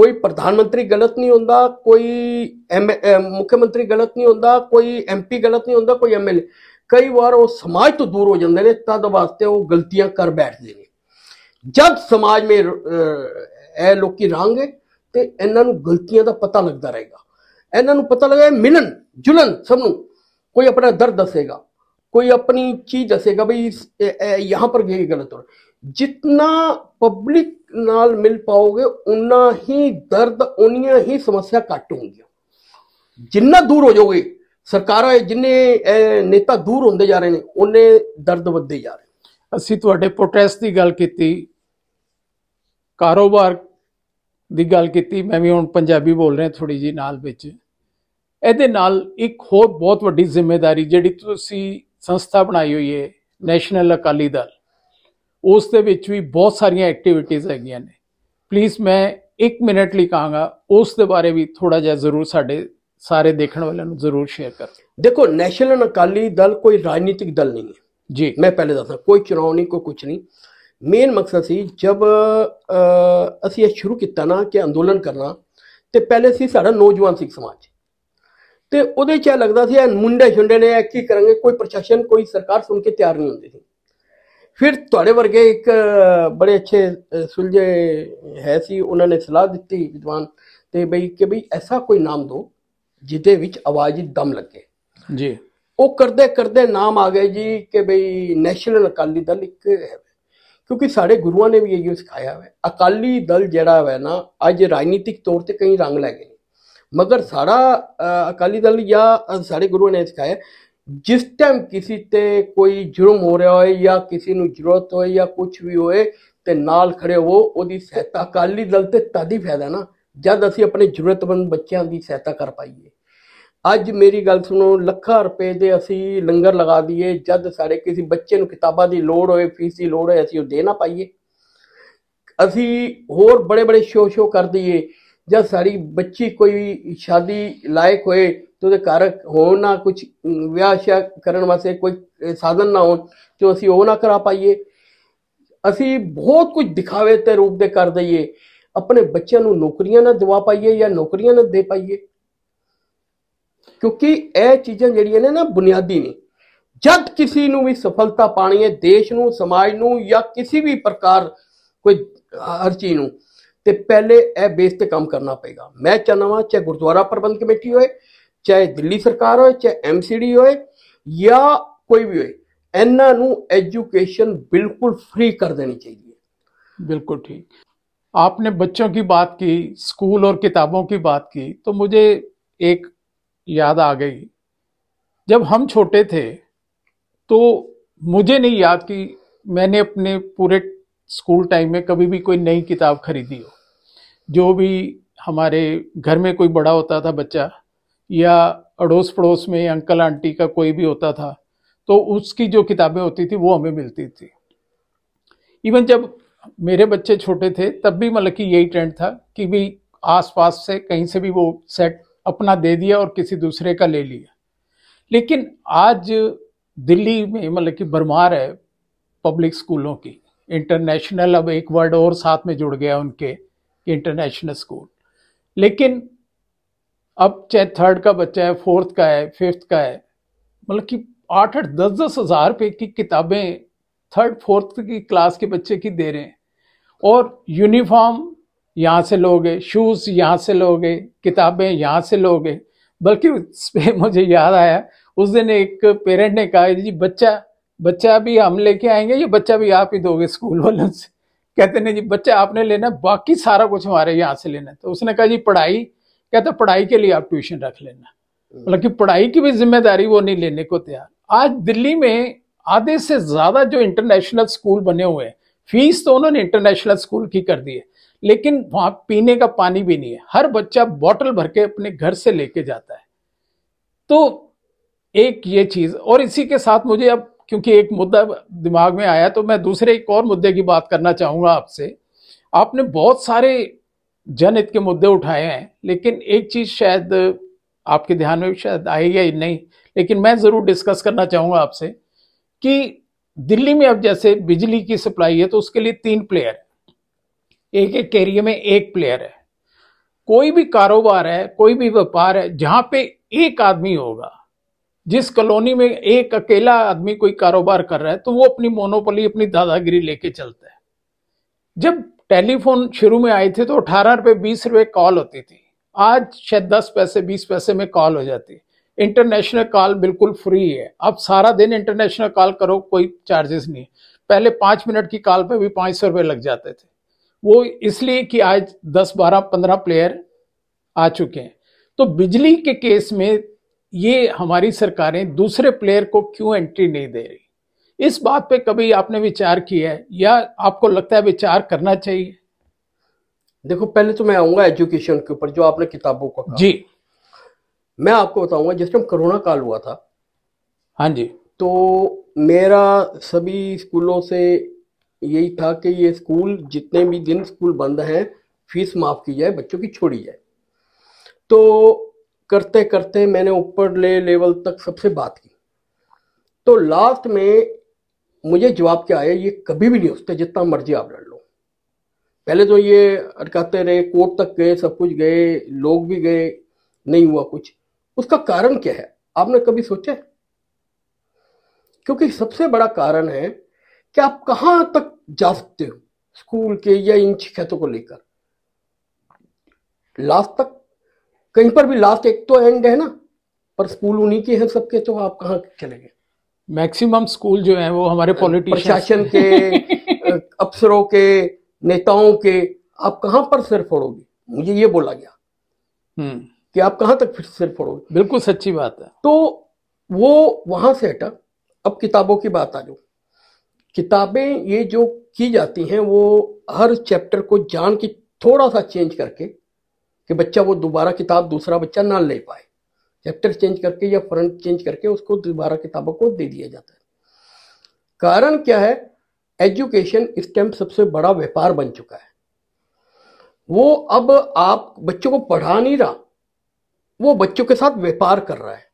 ਕੋਈ ਪ੍ਰਧਾਨ ਮੰਤਰੀ ਗਲਤ ਨਹੀਂ ਹੁੰਦਾ ਕੋਈ ਮੁੱਖ ਮੰਤਰੀ ਗਲਤ ਨਹੀਂ ਹੁੰਦਾ ਕੋਈ ਐਮਪੀ ਗਲਤ ਨਹੀਂ ਹੁੰਦਾ ਕੋਈ ਐਮਐਲਏ ਕਈ ਵਾਰ ਉਹ ਸਮਾਜ ਤੋਂ ਦੂਰ ਹੋ ਜਾਂਦੇ ਨੇ ਤਦ ਵਾਸਤੇ ਉਹ ਗਲਤੀਆਂ ਕਰ ਬੈਠਦੇ ਨੇ ਜਦ ਸਮਾਜ ਮੇ ਇਹ ਲੋਕੀ ਰਾਂਗੇ ਤੇ ਇਹਨਾਂ ਨੂੰ ਗਲਤੀਆਂ ਦਾ ਪਤਾ ਲੱਗਦਾ ਰਹੇਗਾ ਇਹਨਾਂ ਨੂੰ ਪਤਾ ਲੱਗੇ ਮਿਲਨ ਜੁਲਨ ਸਭ ਨੂੰ ਕੋਈ ਆਪਣਾ ਦਰਦ ਦੱਸੇਗਾ ਕੋਈ ਆਪਣੀ ਚੀਜ਼ ਦੱਸੇਗਾ ਬਈ ਇਹ ਯਹਾਂ ਪਰ ਇਹ ਗਲਤ ਹੋ ਰਿਹਾ ਜਿੰਨਾ ਪਬਲਿਕ ਨਾਲ ਮਿਲ ਪਾਓਗੇ ਉਨਾ ਹੀ ਦਰਦ ਉਨੀਆਂ ਹੀ ਸਮੱਸਿਆ ਘੱਟ ਹੋਣਗੀਆਂ ਜਿੰਨਾ ਦੂਰ ਹੋ ਜਾਓਗੇ ਸਰਕਾਰਾਂ ਜਿੰਨੇ ਨੇਤਾ ਦੂਰ ਹੁੰਦੇ ਜਾ ਰਹੇ ਨੇ ਉਹਨੇ ਦਰਦ ਵੱਧਦੇ ਜਾ ਰਹੇ ਅਸੀਂ ਤੁਹਾਡੇ ਪ੍ਰੋਟੈਸਟ ਦੀ ਗੱਲ ਕੀਤੀ ਕਾਰੋਬਾਰ ਦੀ ਗੱਲ ਕੀਤੀ ਮੈਂ ਵੀ ਹੁਣ ਪੰਜਾਬੀ ਬੋਲ ਰਿਹਾ ਥੋੜੀ ਜੀ ਨਾਲ ਵਿੱਚ ਇਹਦੇ ਨਾਲ ਇੱਕ ਹੋਰ ਬਹੁਤ ਵੱਡੀ ਜ਼ਿੰਮੇਵਾਰੀ ਜਿਹੜੀ ਤੁਸੀਂ ਸੰਸਥਾ ਬਣਾਈ ਹੋਈ ਹੈ ਨੈਸ਼ਨਲ ਅਕਾਲੀ ਦਲ ਉਸ ਦੇ ਵਿੱਚ ਵੀ ਬਹੁਤ ਸਾਰੀਆਂ ਐਕਟੀਵਿਟੀਆਂ ਹੈਗੀਆਂ ਨੇ ਪਲੀਜ਼ ਮੈਂ 1 ਮਿੰਟ ਲਈ ਕਹਾਂਗਾ ਉਸ ਦੇ ਬਾਰੇ ਵੀ ਥੋੜਾ ਜਿਹਾ ਜ਼ਰੂਰ ਸਾਡੇ ਸਾਰੇ ਦੇਖਣ ਵਾਲਿਆਂ ਨੂੰ ਜ਼ਰੂਰ ਸ਼ੇਅਰ ਕਰ ਦੇਖੋ ਨੈਸ਼ਨਲ ਅਕਾਲੀ ਦਲ ਕੋਈ ਰਾਜਨੀਤਿਕ ਦਲ ਨਹੀਂ ਹੈ ਜੀ ਮੈਂ ਪਹਿਲੇ ਦੱਸਾਂ ਕੋਈ ਚੋਣ ਨਹੀਂ ਕੋਈ ਕੁਝ ਨਹੀਂ ਮੇਨ ਮਕਸਦ ਸੀ ਜਬ ਅਸੀਂ ਇਹ ਸ਼ੁਰੂ ਕੀਤਾ ਨਾ ਕਿ ਅੰਦੋਲਨ ਕਰਨਾ ਤੇ ਪਹਿਲੇ ਸੀ ਸਾਡਾ ਨੌਜਵਾਨ ਸਿੱਖ ਸਮਾਜ ਤੇ ਉਹਦੇ ਚਾ ਲੱਗਦਾ ਸੀ ਇਹ ਮੁੰਡੇ ਛੁੰਡੇ ਨੇ ਕੀ ਕਰਾਂਗੇ ਕੋਈ ਪ੍ਰਸ਼ਾਸਨ ਕੋਈ ਸਰਕਾਰ ਸੁਣ ਕੇ ਤਿਆਰ ਨਹੀਂ ਹੁੰਦੀ ਸੀ ਫਿਰ ਤੁਹਾਡੇ ਵਰਗੇ ਇੱਕ ਬੜੇ ਅੱਛੇ ਸੁਲਝੇ ਹੈ ਸੀ ਉਹਨਾਂ ਨੇ ਸਲਾਹ ਦਿੱਤੀ ਵਿਦਵਾਨ ਤੇ ਬਈ ਕਿ ਬਈ ਐਸਾ ਕੋਈ ਨਾਮ ਦੋ ਜਿਹਦੇ ਵਿੱਚ ਆਵਾਜ਼ ਦਮ ਲੱਗੇ ਜੀ ਉਹ ਕਰਦੇ ਕਰਦੇ ਨਾਮ ਆ ਗਏ ਜੀ ਕਿ ਬਈ ਨੈਸ਼ਨਲ ਅਕਾਲੀ ਦਲ ਇੱਕ ਕਿਉਂਕਿ ਸਾਡੇ ਗੁਰੂਆਂ ਨੇ ਵੀ ਇਹ ਹੀ ਸਿਖਾਇਆ ਹੈ ਅਕਾਲੀ ਦਲ ਜਿਹੜਾ ਹੈ ਨਾ ਅੱਜ ਰਾਜਨੀਤਿਕ ਤੌਰ ਤੇ ਕਈ ਰੰਗ ਲੈ ਗਏ ਮਗਰ ਸਾਡਾ ਅਕਾਲੀ ਦਲ ਜਾਂ ਸਾਡੇ ਗੁਰੂਆਂ ਨੇ ਸਿਖਾਇਆ ਜਿਸ ਟਾਈਮ ਕਿਸੇ ਤੇ ਕੋਈ ਜੁਰਮ ਹੋ ਰਿਹਾ ਹੋਏ ਜਾਂ ਕਿਸੇ ਨੂੰ ਜ਼ਰੂਰਤ ਹੋਏ ਜਾਂ ਕੁਝ ਵੀ ਹੋਏ ਤੇ ਨਾਲ ਖੜੇ ਹੋ ਉਹਦੀ ਸਹਾਇਤਾ ਕਾਲੀ ਦਲ ਤੇ ਤਦ ਹੀ ਫਾਇਦਾ ਨਾ ਜਦ ਅਸੀਂ ਆਪਣੇ ਜ਼ਰੂਰਤਮੰਦ ਬੱਚਿਆਂ ਦੀ ਸਹਾਇਤਾ ਕਰ ਪਾਈਏ ਅੱਜ ਮੇਰੀ ਗੱਲ ਸੁਣੋ ਲੱਖਾਂ ਰੁਪਏ ਦੇ ਅਸੀਂ ਲੰਗਰ ਲਗਾ ਦਈਏ ਜਦ ਸਾਡੇ ਕਿਸੇ ਬੱਚੇ ਨੂੰ ਕਿਤਾਬਾਂ ਦੀ ਲੋੜ ਹੋਏ ਫੀਸ ਦੀ ਲੋੜ ਹੋਏ ਅਸੀਂ ਉਹ ਦੇ ਨਾ ਪਾਈਏ ਅਸੀਂ ਹੋਰ ਬੜੇ ਬੜੇ ਸ਼ੋ ਸ਼ੋ ਕਰ ਦਈਏ ਜਾਂ ਸਾਰੀ ਬੱਚੀ ਕੋਈ ਸ਼ਾਦੀ ਲਾਇਕ ਹੋਏ ਤੇ ਉਹਦੇ ਘਰ ਹੋਣ ਨਾ ਕੁਝ ਵਿਆਹ ਸ਼ਾ ਕਰਨ ਵਾਸਤੇ ਕੋਈ ਸਾਧਨ ਨਾ ਹੋਣ ਤੇ ਅਸੀਂ ਉਹ ਨਾ ਕਰਾ ਪਾਈਏ ਅਸੀਂ ਬਹੁਤ ਕੁਝ ਦਿਖਾਵੇ ਤੇ ਰੂਪ ਦੇ ਕਰ ਦਈਏ ਆਪਣੇ ਬੱਚਿਆਂ ਨੂੰ ਨੌਕਰੀਆਂ ਨਾ ਦਵਾ ਪਾਈਏ ਜਾਂ ਨੌਕਰੀਆਂ ਨਾ ਦੇ ਪਾਈਏ ਕਿਉਂਕਿ ਇਹ ਚੀਜ਼ਾਂ ਜਿਹੜੀਆਂ ਨੇ ਨਾ ਬੁਨਿਆਦੀ ਨੇ ਜਦ ਕਿਸੇ ਨੂੰ ਵੀ ਸਫਲਤਾ ਪਾਣੀ ਹੈ ਦੇਸ਼ ਨੂੰ ਸਮਾਜ ਨੂੰ ਜਾਂ ਕਿਸੇ ਵੀ ਪ੍ਰਕਾਰ ਕੋਈ ਹਰ ਚੀਜ਼ ਨੂੰ तो पहले ए बेस पर काम करना पेगा मैं चाहना वा चाहे गुरुद्वारा प्रबंध कमेटी हो चाहे दिल्ली सरकार हो चाहे एम सी डी हो या कोई भी होना एजुकेशन बिल्कुल फ्री कर देनी चाहिए बिल्कुल ठीक आपने बच्चों की बात की स्कूल और किताबों की बात की तो मुझे एक याद आ गई जब हम छोटे थे तो मुझे नहीं याद कि मैंने अपने पूरे स्कूल टाइम में कभी भी कोई नई किताब खरीदी हो जो भी हमारे घर में कोई बड़ा होता था बच्चा या अड़ोस पड़ोस में अंकल आंटी का कोई भी होता था तो उसकी जो किताबें होती थी वो हमें मिलती थी इवन जब मेरे बच्चे छोटे थे तब भी मतलब कि यही ट्रेंड था कि भी आसपास से कहीं से भी वो सेट अपना दे दिया और किसी दूसरे का ले लिया लेकिन आज दिल्ली में मतलब कि भरमार है पब्लिक स्कूलों की इंटरनेशनल अब एक वर्ड और साथ में जुड़ गया उनके इंटरनेशनल स्कूल लेकिन अब चाहे थर्ड का बच्चा है फोर्थ का है फिफ्थ का है मतलब कि आठ आठ दस दस हज़ार रुपये की किताबें थर्ड फोर्थ की क्लास के बच्चे की दे रहे हैं और यूनिफॉर्म यहाँ से लोगे शूज़ यहाँ से लोगे किताबें यहाँ से लोगे बल्कि उस पर मुझे याद आया उस दिन एक पेरेंट ने कहा जी बच्चा बच्चा अभी हम लेके आएंगे ये बच्चा भी आप ही दोगे स्कूल वालों से कहते नहीं जी बच्चा आपने लेना बाकी सारा कुछ हमारे यहाँ से लेना तो उसने कहा जी पढ़ाई कहता पढ़ाई के लिए आप ट्यूशन रख लेना मतलब कि पढ़ाई की भी जिम्मेदारी वो नहीं लेने को तैयार आज दिल्ली में आधे से ज्यादा जो इंटरनेशनल स्कूल बने हुए हैं फीस तो उन्होंने इंटरनेशनल स्कूल की कर दी है लेकिन वहां पीने का पानी भी नहीं है हर बच्चा बॉटल भर के अपने घर से लेके जाता है तो एक ये चीज और इसी के साथ मुझे अब क्योंकि एक मुद्दा दिमाग में आया तो मैं दूसरे एक और मुद्दे की बात करना चाहूँगा आपसे आपने बहुत सारे जनहित के मुद्दे उठाए हैं लेकिन एक चीज़ शायद आपके ध्यान में शायद आएगी ही नहीं लेकिन मैं ज़रूर डिस्कस करना चाहूँगा आपसे कि दिल्ली में अब जैसे बिजली की सप्लाई है तो उसके लिए तीन प्लेयर एक एक कैरियर में एक प्लेयर है कोई भी कारोबार है कोई भी व्यापार है जहाँ पे एक आदमी होगा जिस कॉलोनी में एक अकेला आदमी कोई कारोबार कर रहा है तो वो अपनी मोनोपोली अपनी दादागिरी लेके चलता है जब टेलीफोन शुरू में आए थे तो अठारह रुपये बीस रुपये कॉल होती थी आज शायद दस पैसे बीस पैसे में कॉल हो जाती है इंटरनेशनल कॉल बिल्कुल फ्री है अब सारा दिन इंटरनेशनल कॉल करो कोई चार्जेस नहीं है पहले पाँच मिनट की कॉल पर भी पाँच सौ लग जाते थे वो इसलिए कि आज दस बारह पंद्रह प्लेयर आ चुके हैं तो बिजली के केस में ये हमारी सरकारें दूसरे प्लेयर को क्यों एंट्री नहीं दे रही इस बात पे कभी आपने विचार किया है या आपको लगता है विचार करना चाहिए देखो पहले तो मैं आऊंगा एजुकेशन के ऊपर जो आपने किताबों का जी मैं आपको बताऊंगा जिस टाइम कोरोना काल हुआ था हाँ जी तो मेरा सभी स्कूलों से यही था कि ये स्कूल जितने भी दिन स्कूल बंद हैं फीस माफ की जाए बच्चों की छोड़ी जाए तो करते करते मैंने ऊपर ले लेवल तक सबसे बात की तो लास्ट में मुझे जवाब क्या आया ये कभी भी नहीं हो सकता जितना मर्जी आप लड़ लो पहले तो ये अटकाते रहे कोर्ट तक गए सब कुछ गए लोग भी गए नहीं हुआ कुछ उसका कारण क्या है आपने कभी सोचा है? क्योंकि सबसे बड़ा कारण है कि आप कहां तक जा सकते हो स्कूल के या इन शिकायतों को लेकर लास्ट तक कहीं पर भी लास्ट एक तो एंड है ना पर स्कूल उन्हीं के हैं सबके तो आप कहाँ चले गए मैक्सिमम स्कूल जो है वो हमारे प्रशासन के अफसरों के नेताओं के आप कहाँ पर सिर फोड़ोगे मुझे ये बोला गया हम्म। कि आप कहाँ तक फिर सिर फोड़ोगे बिल्कुल सच्ची बात है तो वो वहां से हटा अब किताबों की बात आ जाओ किताबें ये जो की जाती हैं वो हर चैप्टर को जान के थोड़ा सा चेंज करके कि बच्चा वो दोबारा किताब दूसरा बच्चा ना ले पाए चैप्टर चेंज करके या फ्रंट चेंज करके उसको दोबारा किताबों को दे दिया जाता है कारण क्या है एजुकेशन इस टाइम सबसे बड़ा व्यापार बन चुका है वो अब आप बच्चों को पढ़ा नहीं रहा वो बच्चों के साथ व्यापार कर रहा है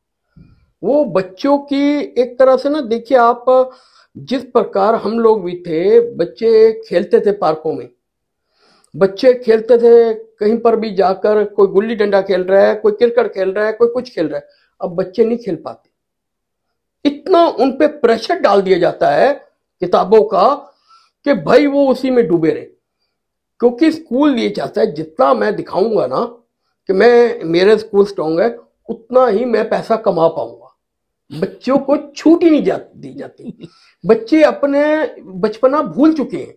वो बच्चों की एक तरह से ना देखिए आप जिस प्रकार हम लोग भी थे बच्चे खेलते थे पार्कों में बच्चे खेलते थे कहीं पर भी जाकर कोई गुल्ली डंडा खेल रहा है कोई क्रिकेट खेल रहा है कोई कुछ खेल रहा है अब बच्चे नहीं खेल पाते इतना उन पे प्रेशर डाल दिया जाता है किताबों का कि भाई वो उसी में डूबे रहे क्योंकि स्कूल ये चाहता है जितना मैं दिखाऊंगा ना कि मैं मेरे स्कूल स्ट्रांग है उतना ही मैं पैसा कमा पाऊंगा बच्चों को छूट ही नहीं जा, दी जाती बच्चे अपने बचपना भूल चुके हैं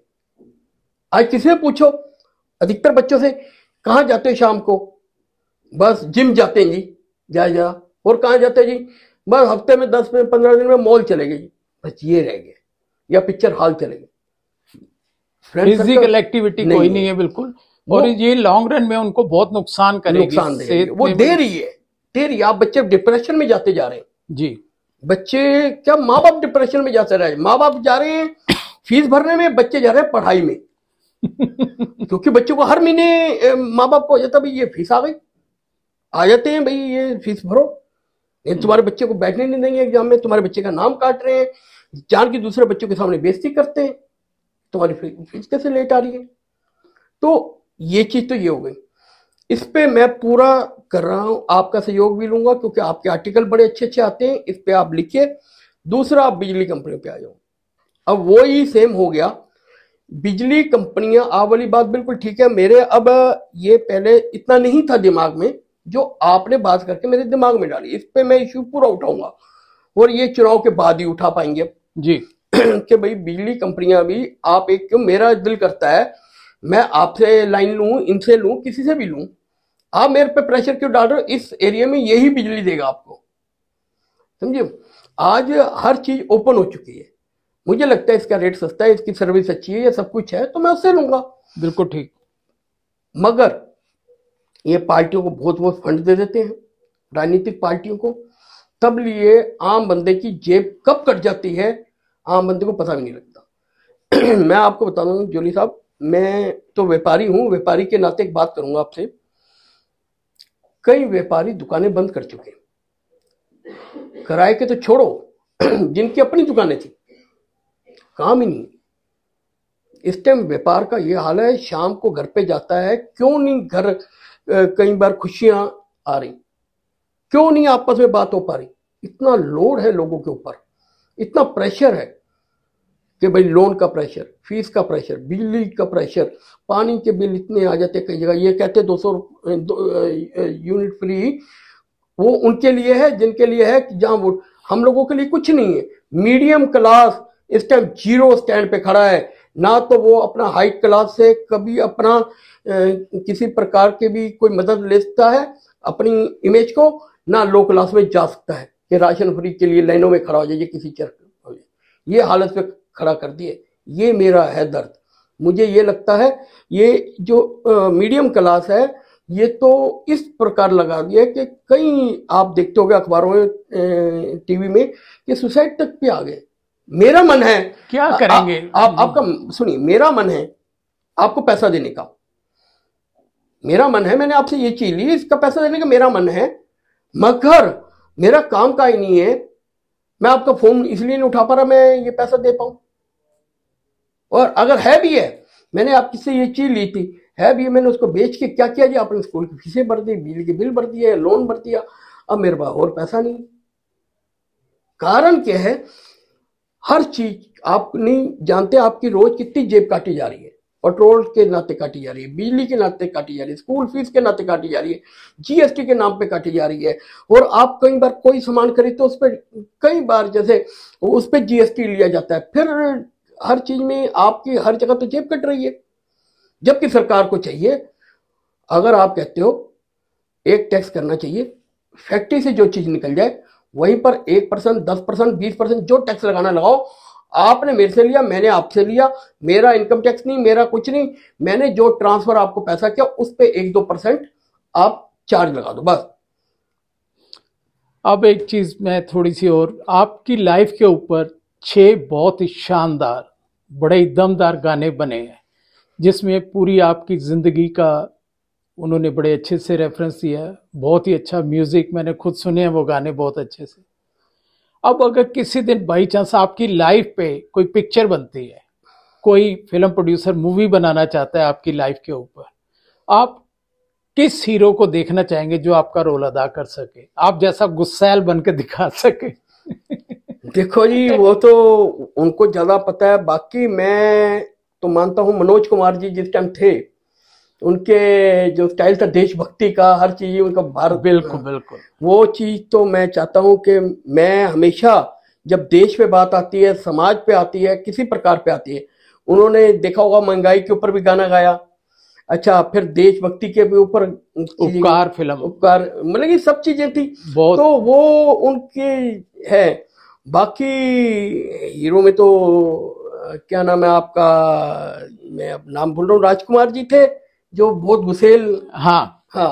आज किसे पूछो अधिकतर बच्चों से कहाँ जाते हैं शाम को बस जिम जाते हैं जी जा जा और कहाँ जाते हैं जी बस हफ्ते में दस में पंद्रह दिन में मॉल चले गए जी बस ये रह गए या पिक्चर हॉल चले गए फिजिकल एक्टिविटी कोई नहीं है बिल्कुल और ये लॉन्ग रन में उनको बहुत नुकसान करेगी नुकसान वो दे रही है दे रही है आप बच्चे डिप्रेशन में जाते जा रहे हैं जी बच्चे क्या माँ बाप डिप्रेशन में जाते रहे माँ बाप जा रहे हैं फीस भरने में बच्चे जा रहे हैं पढ़ाई में क्योंकि बच्चों को हर महीने माँ बाप को जाता भाई ये फीस आ गई आ जाते हैं भाई ये फीस भरो नहीं तुम्हारे हम्म। बच्चे को बैठने नहीं देंगे एग्जाम में तुम्हारे बच्चे का नाम काट रहे हैं जान के दूसरे बच्चों के सामने बेइज्जती करते हैं तुम्हारी फीस कैसे लेट आ रही है तो ये चीज तो ये हो गई इस पर मैं पूरा कर रहा हूं आपका सहयोग भी लूंगा क्योंकि आपके आर्टिकल बड़े अच्छे अच्छे आते हैं इस पर आप लिखिए दूसरा आप बिजली कंपनी पे आ जाओ अब वो ही सेम हो गया बिजली कंपनियां आप वाली बात बिल्कुल ठीक है मेरे अब ये पहले इतना नहीं था दिमाग में जो आपने बात करके मेरे दिमाग में डाली इस पे मैं इश्यू पूरा उठाऊंगा और ये चुनाव के बाद ही उठा पाएंगे जी कि भाई बिजली कंपनियां भी आप एक मेरा दिल करता है मैं आपसे लाइन लू इनसे लू किसी से भी लू आप मेरे पे प्रेशर क्यों डाल रहे हो इस एरिया में यही बिजली देगा आपको समझिए आज हर चीज ओपन हो चुकी है मुझे लगता है इसका रेट सस्ता है इसकी सर्विस अच्छी है या सब कुछ है तो मैं उससे लूंगा बिल्कुल ठीक मगर ये पार्टियों को बहुत बहुत फंड दे देते हैं राजनीतिक पार्टियों को तब लिए आम बंदे की जेब कब कट जाती है आम बंदे को पता भी नहीं लगता मैं आपको बता दूंगा जोली साहब मैं तो व्यापारी हूं व्यापारी के नाते एक बात करूंगा आपसे कई व्यापारी दुकानें बंद कर चुके किराए के तो छोड़ो जिनकी अपनी दुकानें थी काम नहीं इस टाइम व्यापार का ये हाल है शाम को घर पे जाता है क्यों नहीं घर कई बार खुशियां आ रही क्यों नहीं आपस में बात हो पा रही इतना लोड है लोगों के ऊपर इतना प्रेशर है कि भाई लोन का प्रेशर फीस का प्रेशर बिजली का प्रेशर पानी के बिल इतने आ जाते कई जगह ये कहते दो सौ यूनिट फ्री वो उनके लिए है जिनके लिए है कि जहां वो हम लोगों के लिए कुछ नहीं है मीडियम क्लास इस टाइम जीरो स्टैंड पे खड़ा है ना तो वो अपना हाई क्लास से कभी अपना किसी प्रकार के भी कोई मदद ले सकता है अपनी इमेज को ना लो क्लास में जा सकता है कि राशन फ्री के लिए लाइनों में खड़ा हो जाइए किसी चरक जाए ये हालत में खड़ा कर दिए ये मेरा है दर्द मुझे ये लगता है ये जो आ, मीडियम क्लास है ये तो इस प्रकार लगा दिया कि कई आप देखते होगे अखबारों में टीवी में कि सुसाइड तक पे आ गए मेरा मन है क्या करेंगे आ, आ, आपका सुनिए मेरा मन है आपको पैसा देने का मेरा मन है मैंने आपसे ये चीज ली इसका पैसा देने का मेरा मन है मगर मेरा काम का ही नहीं है मैं आपका फोन इसलिए नहीं उठा पा रहा मैं ये पैसा दे पाऊं और अगर है भी है मैंने आपसे ये चीज ली थी है भी है मैंने उसको बेच के क्या किया जी आपने स्कूल की फीसें भर दी बिजली के बिल भर दिए लोन भर दिया अब मेरे पास और पैसा नहीं कारण क्या है हर चीज आप नहीं जानते आपकी रोज कितनी जेब काटी जा रही है पेट्रोल के नाते काटी जा रही है बिजली के नाते काटी जा रही है स्कूल फीस के नाते काटी जा रही है जीएसटी के नाम पे काटी जा रही है और आप कई बार कोई सामान खरीदते तो उस पर कई बार जैसे उस पर जीएसटी लिया जाता है फिर हर चीज में आपकी हर जगह तो जेब कट रही है जबकि सरकार को चाहिए अगर आप कहते हो एक टैक्स करना चाहिए फैक्ट्री से जो चीज निकल जाए वहीं पर एक परसेंट दस परसेंट बीस परसेंट जो टैक्स लगाना लगाओ आपने मेरे से लिया मैंने आपसे लिया मेरा इनकम टैक्स नहीं मेरा कुछ नहीं मैंने जो ट्रांसफर आपको पैसा किया उस पर एक दो परसेंट आप चार्ज लगा दो बस अब एक चीज मैं थोड़ी सी और आपकी लाइफ के ऊपर छह बहुत ही शानदार बड़े दमदार गाने बने हैं जिसमें पूरी आपकी जिंदगी का उन्होंने बड़े अच्छे से रेफरेंस दिया बहुत ही अच्छा म्यूज़िक मैंने खुद सुने हैं वो गाने बहुत अच्छे से अब अगर किसी दिन बाई चांस आपकी लाइफ पे कोई पिक्चर बनती है कोई फिल्म प्रोड्यूसर मूवी बनाना चाहता है आपकी लाइफ के ऊपर आप किस हीरो को देखना चाहेंगे जो आपका रोल अदा कर सके आप जैसा गुस्सैल बन के दिखा सके देखो जी वो तो उनको ज्यादा पता है बाकी मैं तो मानता हूँ मनोज कुमार जी जिस टाइम थे उनके जो स्टाइल था देशभक्ति का हर चीज उनका भारत बिल्कुल बिल्कुल वो चीज तो मैं चाहता हूँ कि मैं हमेशा जब देश पे बात आती है समाज पे आती है किसी प्रकार पे आती है उन्होंने देखा होगा महंगाई के ऊपर भी गाना गाया अच्छा फिर देशभक्ति के भी ऊपर उपकार फिल्म उपकार मतलब ये सब चीजें थी तो वो उनके है बाकी हीरो में तो क्या नाम है आपका मैं अब नाम भूल रहा हूँ राजकुमार जी थे जो बहुत गुसेल हाँ हाँ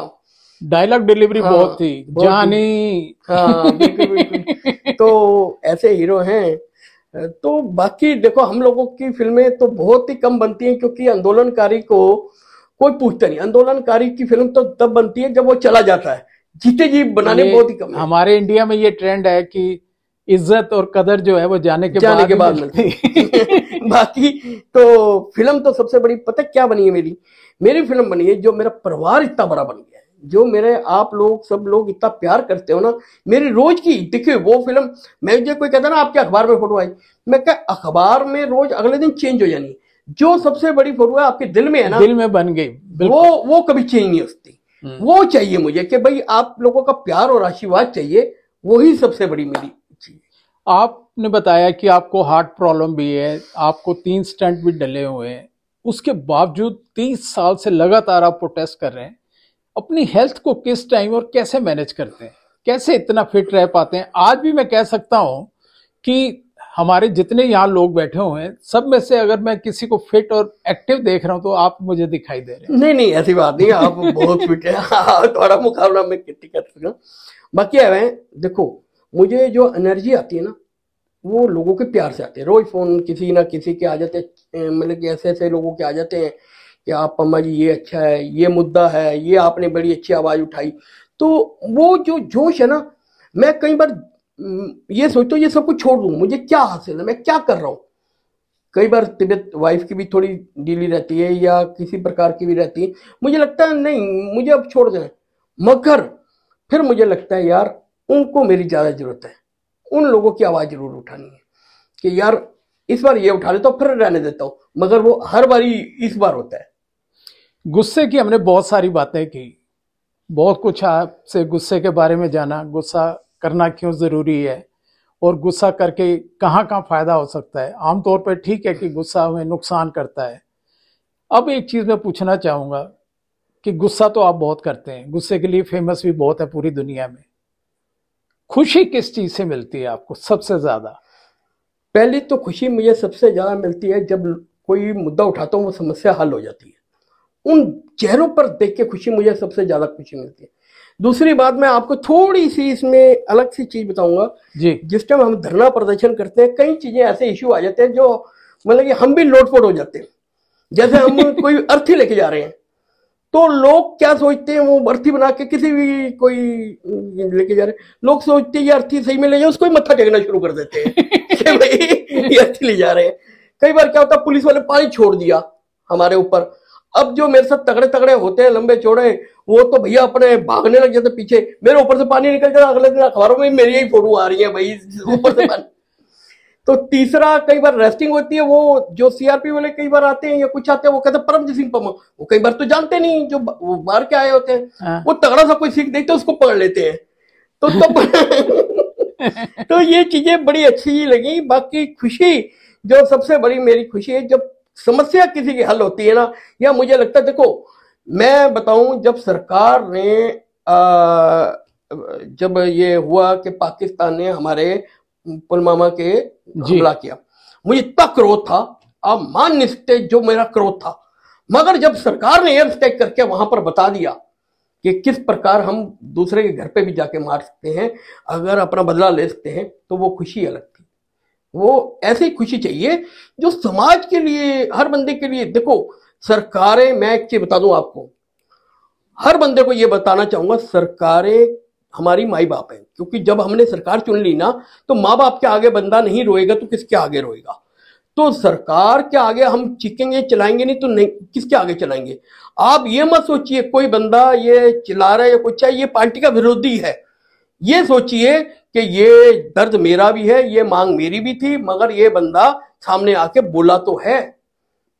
डायलॉग डिलीवरी हाँ, बहुत थी जानी हाँ तो ऐसे हीरो हैं तो बाकी देखो हम लोगों की फिल्में तो बहुत ही कम बनती हैं क्योंकि आंदोलनकारी को कोई पूछता नहीं आंदोलनकारी की फिल्म तो तब बनती है जब वो चला जाता है जीते जी बनाने बहुत ही कम हमारे इंडिया में ये ट्रेंड है कि इज्जत और कदर जो है वो जाने के जाने के बाद मिलती बाकी तो फिल्म तो सबसे बड़ी पता क्या बनी है मेरी मेरी फिल्म बनी है जो मेरा परिवार इतना बड़ा बन गया है जो मेरे आप लोग सब लोग इतना प्यार करते हो ना मेरी रोज की दिखे वो फिल्म मैं जो कोई कहता ना आपके अखबार में फोटो आई मैं क्या अखबार में रोज अगले दिन चेंज हो जानी जो सबसे बड़ी फोटो है आपके दिल में है ना दिल में बन गई वो वो कभी चेंज नहीं होती हम्म। वो चाहिए मुझे कि भाई आप लोगों का प्यार और आशीर्वाद चाहिए वही सबसे बड़ी मेरी आपने बताया कि आपको हार्ट प्रॉब्लम भी है आपको तीन स्टंट भी डले हुए हैं उसके बावजूद तीस साल से लगातार आप प्रोटेस्ट कर रहे हैं अपनी हेल्थ को किस टाइम और कैसे मैनेज करते हैं कैसे इतना फिट रह पाते हैं आज भी मैं कह सकता हूं कि हमारे जितने यहाँ लोग बैठे हुए हैं सब में से अगर मैं किसी को फिट और एक्टिव देख रहा हूँ तो आप मुझे दिखाई दे रहे हैं नहीं नहीं ऐसी बात नहीं आप बहुत फिट है थोड़ा मुकाबला मैं कितनी कर सकता बाकी है देखो मुझे जो एनर्जी आती है ना वो लोगों के प्यार से आती है रोज फ़ोन किसी ना किसी के आ जाते मतलब कि ऐसे ऐसे लोगों के आ जाते हैं कि आप पम्मा जी ये अच्छा है ये मुद्दा है ये आपने बड़ी अच्छी आवाज़ उठाई तो वो जो जोश है ना मैं कई बार ये सोचता हूँ ये सब कुछ छोड़ दू मुझे क्या हासिल है मैं क्या कर रहा हूँ कई बार तबीयत वाइफ की भी थोड़ी डीली रहती है या किसी प्रकार की भी रहती है मुझे लगता है नहीं मुझे अब छोड़ देना मगर फिर मुझे लगता है यार उनको मेरी ज़्यादा ज़रूरत है उन लोगों की आवाज़ जरूर उठानी है कि यार इस बार ये उठा लेता तो फिर रहने देता हूँ मगर वो हर बार इस बार होता है गुस्से की हमने बहुत सारी बातें की बहुत कुछ आपसे गुस्से के बारे में जाना गुस्सा करना क्यों ज़रूरी है और गुस्सा करके कहाँ कहाँ फ़ायदा हो सकता है आमतौर पर ठीक है कि गुस्सा हमें नुकसान करता है अब एक चीज़ मैं पूछना चाहूँगा कि गुस्सा तो आप बहुत करते हैं गुस्से के लिए फेमस भी बहुत है पूरी दुनिया में खुशी किस चीज से मिलती है आपको सबसे ज्यादा पहली तो खुशी मुझे सबसे ज्यादा मिलती है जब कोई मुद्दा उठाता हूँ वो समस्या हल हो जाती है उन चेहरों पर देख के खुशी मुझे सबसे ज्यादा खुशी मिलती है दूसरी बात मैं आपको थोड़ी सी इसमें अलग सी चीज बताऊंगा जी जिस टाइम हम धरना प्रदर्शन करते हैं कई चीजें ऐसे इश्यू आ जाते हैं जो मतलब कि हम भी लोटपोट हो जाते हैं जैसे हम कोई अर्थी लेके जा रहे हैं तो लोग क्या सोचते हैं वो अर्थी बना के किसी भी कोई लेके जा रहे लोग सोचते हैं ये अर्थी सही में ले जाए उसको ही मत्था टेकना शुरू कर देते हैं भाई ये अर्थी ले जा रहे हैं कई बार क्या होता है पुलिस वाले पानी छोड़ दिया हमारे ऊपर अब जो मेरे साथ तगड़े तगड़े होते हैं लंबे चौड़े वो तो भैया अपने भागने लग जाते पीछे मेरे ऊपर से पानी निकल जाता अगले दिन अखबारों में मेरी यही फोटो आ रही है भाई ऊपर से पानी तो तीसरा कई बार रेस्टिंग होती है वो जो सीआरपी वाले कई बार आते हैं या कुछ आते हैं वो कहते हैं परमजीत सिंह पमा वो कई बार तो जानते नहीं जो वो बाहर के आए होते हैं हाँ। वो तगड़ा सा कोई सीख देखते तो उसको पकड़ लेते हैं तो तब तो ये चीजें बड़ी अच्छी लगी बाकी खुशी जो सबसे बड़ी मेरी खुशी है जब समस्या किसी की हल होती है ना या मुझे लगता है देखो मैं बताऊं जब सरकार ने आ, जब ये हुआ कि पाकिस्तान ने हमारे पुलवामा के हमला किया मुझे इतना क्रोध था अब मान निश्चित जो मेरा क्रोध था मगर जब सरकार ने एयर स्ट्राइक करके वहां पर बता दिया कि किस प्रकार हम दूसरे के घर पे भी जाके मार सकते हैं अगर अपना बदला ले सकते हैं तो वो खुशी अलग थी वो ऐसी खुशी चाहिए जो समाज के लिए हर बंदे के लिए देखो सरकारें मैं एक चीज बता दूं आपको हर बंदे को ये बताना चाहूंगा सरकारें हमारी माई बाप है क्योंकि जब हमने सरकार चुन ली ना तो माँ बाप के आगे बंदा नहीं रोएगा तो किसके आगे रोएगा तो सरकार के आगे हम चिकेंगे चलाएंगे नहीं तो नहीं किसके आगे चलाएंगे आप ये मत सोचिए कोई बंदा ये चिल्ला रहा है या कुछ है ये पार्टी का विरोधी है ये सोचिए कि ये दर्द मेरा भी है ये मांग मेरी भी थी मगर ये बंदा सामने आके बोला तो है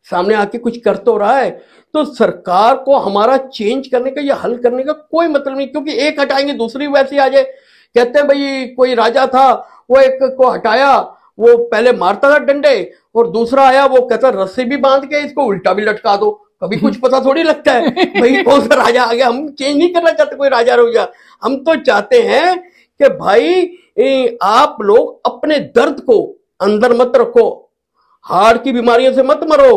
सामने आके कुछ कर तो रहा है तो सरकार को हमारा चेंज करने का या हल करने का कोई मतलब नहीं क्योंकि एक हटाएंगे दूसरी वैसी आ जाए कहते हैं भाई कोई राजा था वो एक को हटाया वो पहले मारता था डंडे और दूसरा आया वो कहता रस्सी भी बांध के इसको उल्टा भी लटका दो कभी कुछ पता थोड़ी लगता है भाई कौन सा राजा आ गया हम चेंज नहीं करना चाहते कोई राजा रोजा हम तो चाहते हैं कि भाई आप लोग अपने दर्द को अंदर मत रखो हार्ट की बीमारियों से मत मरो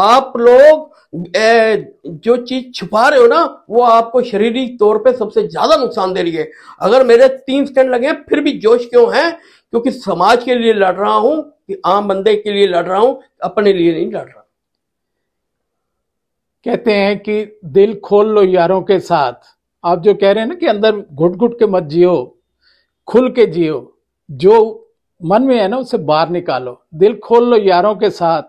आप लोग ए, जो चीज छुपा रहे हो ना वो आपको शारीरिक तौर पे सबसे ज्यादा नुकसान दे रही है अगर मेरे तीन स्टैंड लगे फिर भी जोश क्यों है क्योंकि समाज के लिए लड़ रहा हूं कि आम बंदे के लिए लड़ रहा हूं अपने लिए नहीं लड़ रहा कहते हैं कि दिल खोल लो यारों के साथ आप जो कह रहे हैं ना कि अंदर घुट घुट के मत जियो खुल के जियो जो मन में है ना उसे बाहर निकालो दिल खोल लो यारों के साथ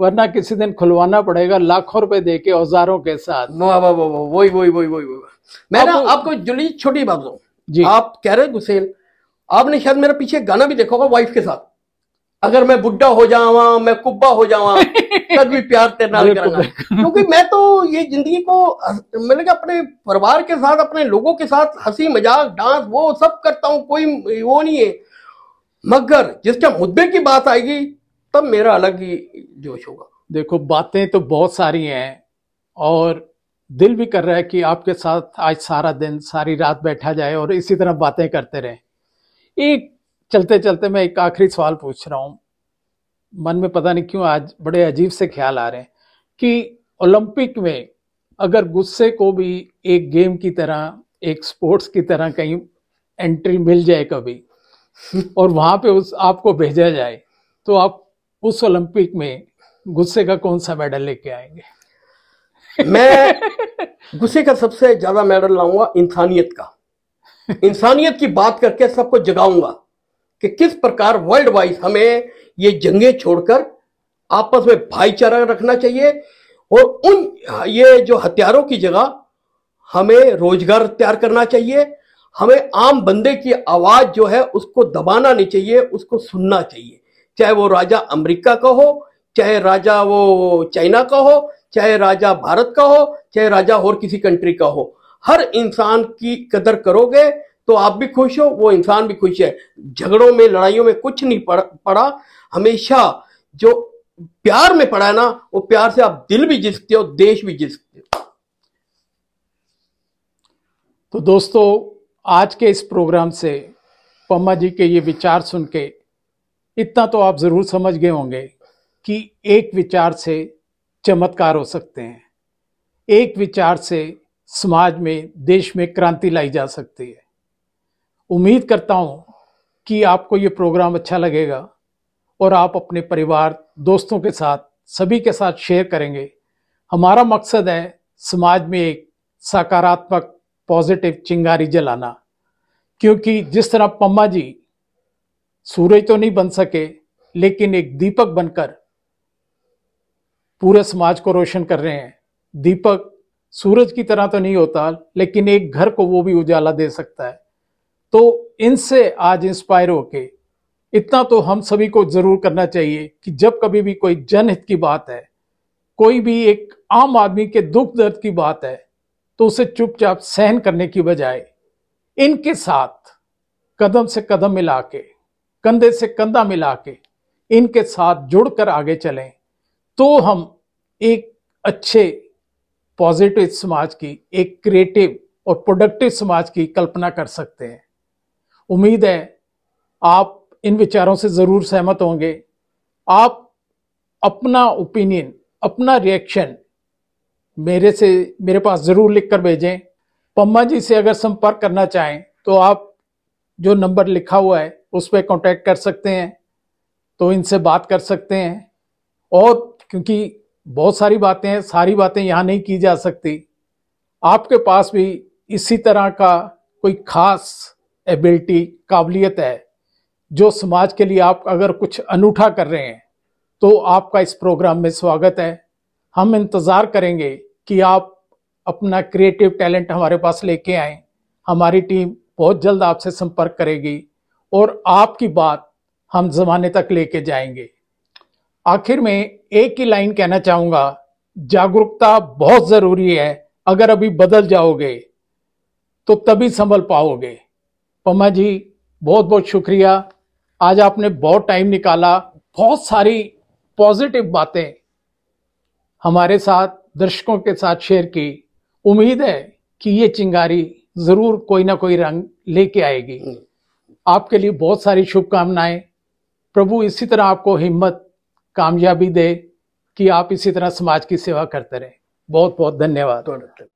वरना किसी दिन खुलवाना पड़ेगा लाखों रुपए दे के औजारों के साथ वही वही वही वही मैं ना आपको जुली छोटी बात बताऊं जी आप कह रहे गुसेल आपने शायद मेरा पीछे गाना भी देखा होगा वाइफ के साथ अगर मैं बुढ़ा हो जावा मैं कुब्बा हो जावा तब भी प्यार तेरना करूंगा क्योंकि मैं तो ये जिंदगी को मैंने कहा अपने परिवार के साथ अपने लोगों के साथ हंसी मजाक डांस वो सब करता हूँ कोई वो नहीं है मगर जिस टाइम मुद्दे की बात आएगी तब मेरा अलग ही जोश होगा देखो बातें तो बहुत सारी हैं और दिल भी कर रहा है कि आपके साथ आज सारा दिन सारी रात बैठा जाए और इसी तरह बातें करते रहें एक चलते चलते मैं एक आखिरी सवाल पूछ रहा हूँ मन में पता नहीं क्यों आज बड़े अजीब से ख्याल आ रहे हैं कि ओलंपिक में अगर गुस्से को भी एक गेम की तरह एक स्पोर्ट्स की तरह कहीं एंट्री मिल जाए कभी और वहाँ पे उस आपको भेजा जाए तो आप उस ओलंपिक में गुस्से का कौन सा मेडल लेके आएंगे मैं गुस्से का सबसे ज्यादा मेडल लाऊंगा इंसानियत का इंसानियत की बात करके सबको जगाऊंगा कि किस प्रकार वर्ल्ड वाइज हमें ये जंगे छोड़कर आपस में भाईचारा रखना चाहिए और उन ये जो हथियारों की जगह हमें रोजगार तैयार करना चाहिए हमें आम बंदे की आवाज जो है उसको दबाना नहीं चाहिए उसको सुनना चाहिए चाहे वो राजा अमेरिका का हो चाहे राजा वो चाइना का हो चाहे राजा भारत का हो चाहे राजा और किसी कंट्री का हो हर इंसान की कदर करोगे तो आप भी खुश हो वो इंसान भी खुश है झगड़ों में लड़ाइयों में कुछ नहीं पड़ा हमेशा जो प्यार में पड़ा है ना वो प्यार से आप दिल भी सकते हो देश भी सकते हो तो दोस्तों आज के इस प्रोग्राम से पम्मा जी के ये विचार सुन के इतना तो आप ज़रूर समझ गए होंगे कि एक विचार से चमत्कार हो सकते हैं एक विचार से समाज में देश में क्रांति लाई जा सकती है उम्मीद करता हूँ कि आपको ये प्रोग्राम अच्छा लगेगा और आप अपने परिवार दोस्तों के साथ सभी के साथ शेयर करेंगे हमारा मकसद है समाज में एक सकारात्मक पॉजिटिव चिंगारी जलाना क्योंकि जिस तरह पम्मा जी सूरज तो नहीं बन सके लेकिन एक दीपक बनकर पूरे समाज को रोशन कर रहे हैं दीपक सूरज की तरह तो नहीं होता लेकिन एक घर को वो भी उजाला दे सकता है तो इनसे आज इंस्पायर होके इतना तो हम सभी को जरूर करना चाहिए कि जब कभी भी कोई जनहित की बात है कोई भी एक आम आदमी के दुख दर्द की बात है तो उसे चुपचाप सहन करने की बजाय इनके साथ कदम से कदम मिला के कंधे से कंधा मिला के इनके साथ जुड़कर आगे चलें तो हम एक अच्छे पॉजिटिव समाज की एक क्रिएटिव और प्रोडक्टिव समाज की कल्पना कर सकते हैं उम्मीद है आप इन विचारों से ज़रूर सहमत होंगे आप अपना ओपिनियन अपना रिएक्शन मेरे से मेरे पास ज़रूर लिख कर भेजें पम्मा जी से अगर संपर्क करना चाहें तो आप जो नंबर लिखा हुआ है उस पर कॉन्टैक्ट कर सकते हैं तो इनसे बात कर सकते हैं और क्योंकि बहुत सारी बातें हैं सारी बातें यहाँ नहीं की जा सकती आपके पास भी इसी तरह का कोई खास एबिलिटी काबिलियत है जो समाज के लिए आप अगर कुछ अनूठा कर रहे हैं तो आपका इस प्रोग्राम में स्वागत है हम इंतज़ार करेंगे कि आप अपना क्रिएटिव टैलेंट हमारे पास लेके आए हमारी टीम बहुत जल्द आपसे संपर्क करेगी और आपकी बात हम जमाने तक लेके जाएंगे आखिर में एक ही लाइन कहना चाहूंगा जागरूकता बहुत ज़रूरी है अगर अभी बदल जाओगे तो तभी संभल पाओगे पम्मा जी बहुत बहुत शुक्रिया आज आपने बहुत टाइम निकाला बहुत सारी पॉजिटिव बातें हमारे साथ दर्शकों के साथ शेयर की उम्मीद है कि ये चिंगारी ज़रूर कोई ना कोई रंग लेके आएगी हम्म। आपके लिए बहुत सारी शुभकामनाएं प्रभु इसी तरह आपको हिम्मत कामयाबी दे कि आप इसी तरह समाज की सेवा करते रहें बहुत बहुत धन्यवाद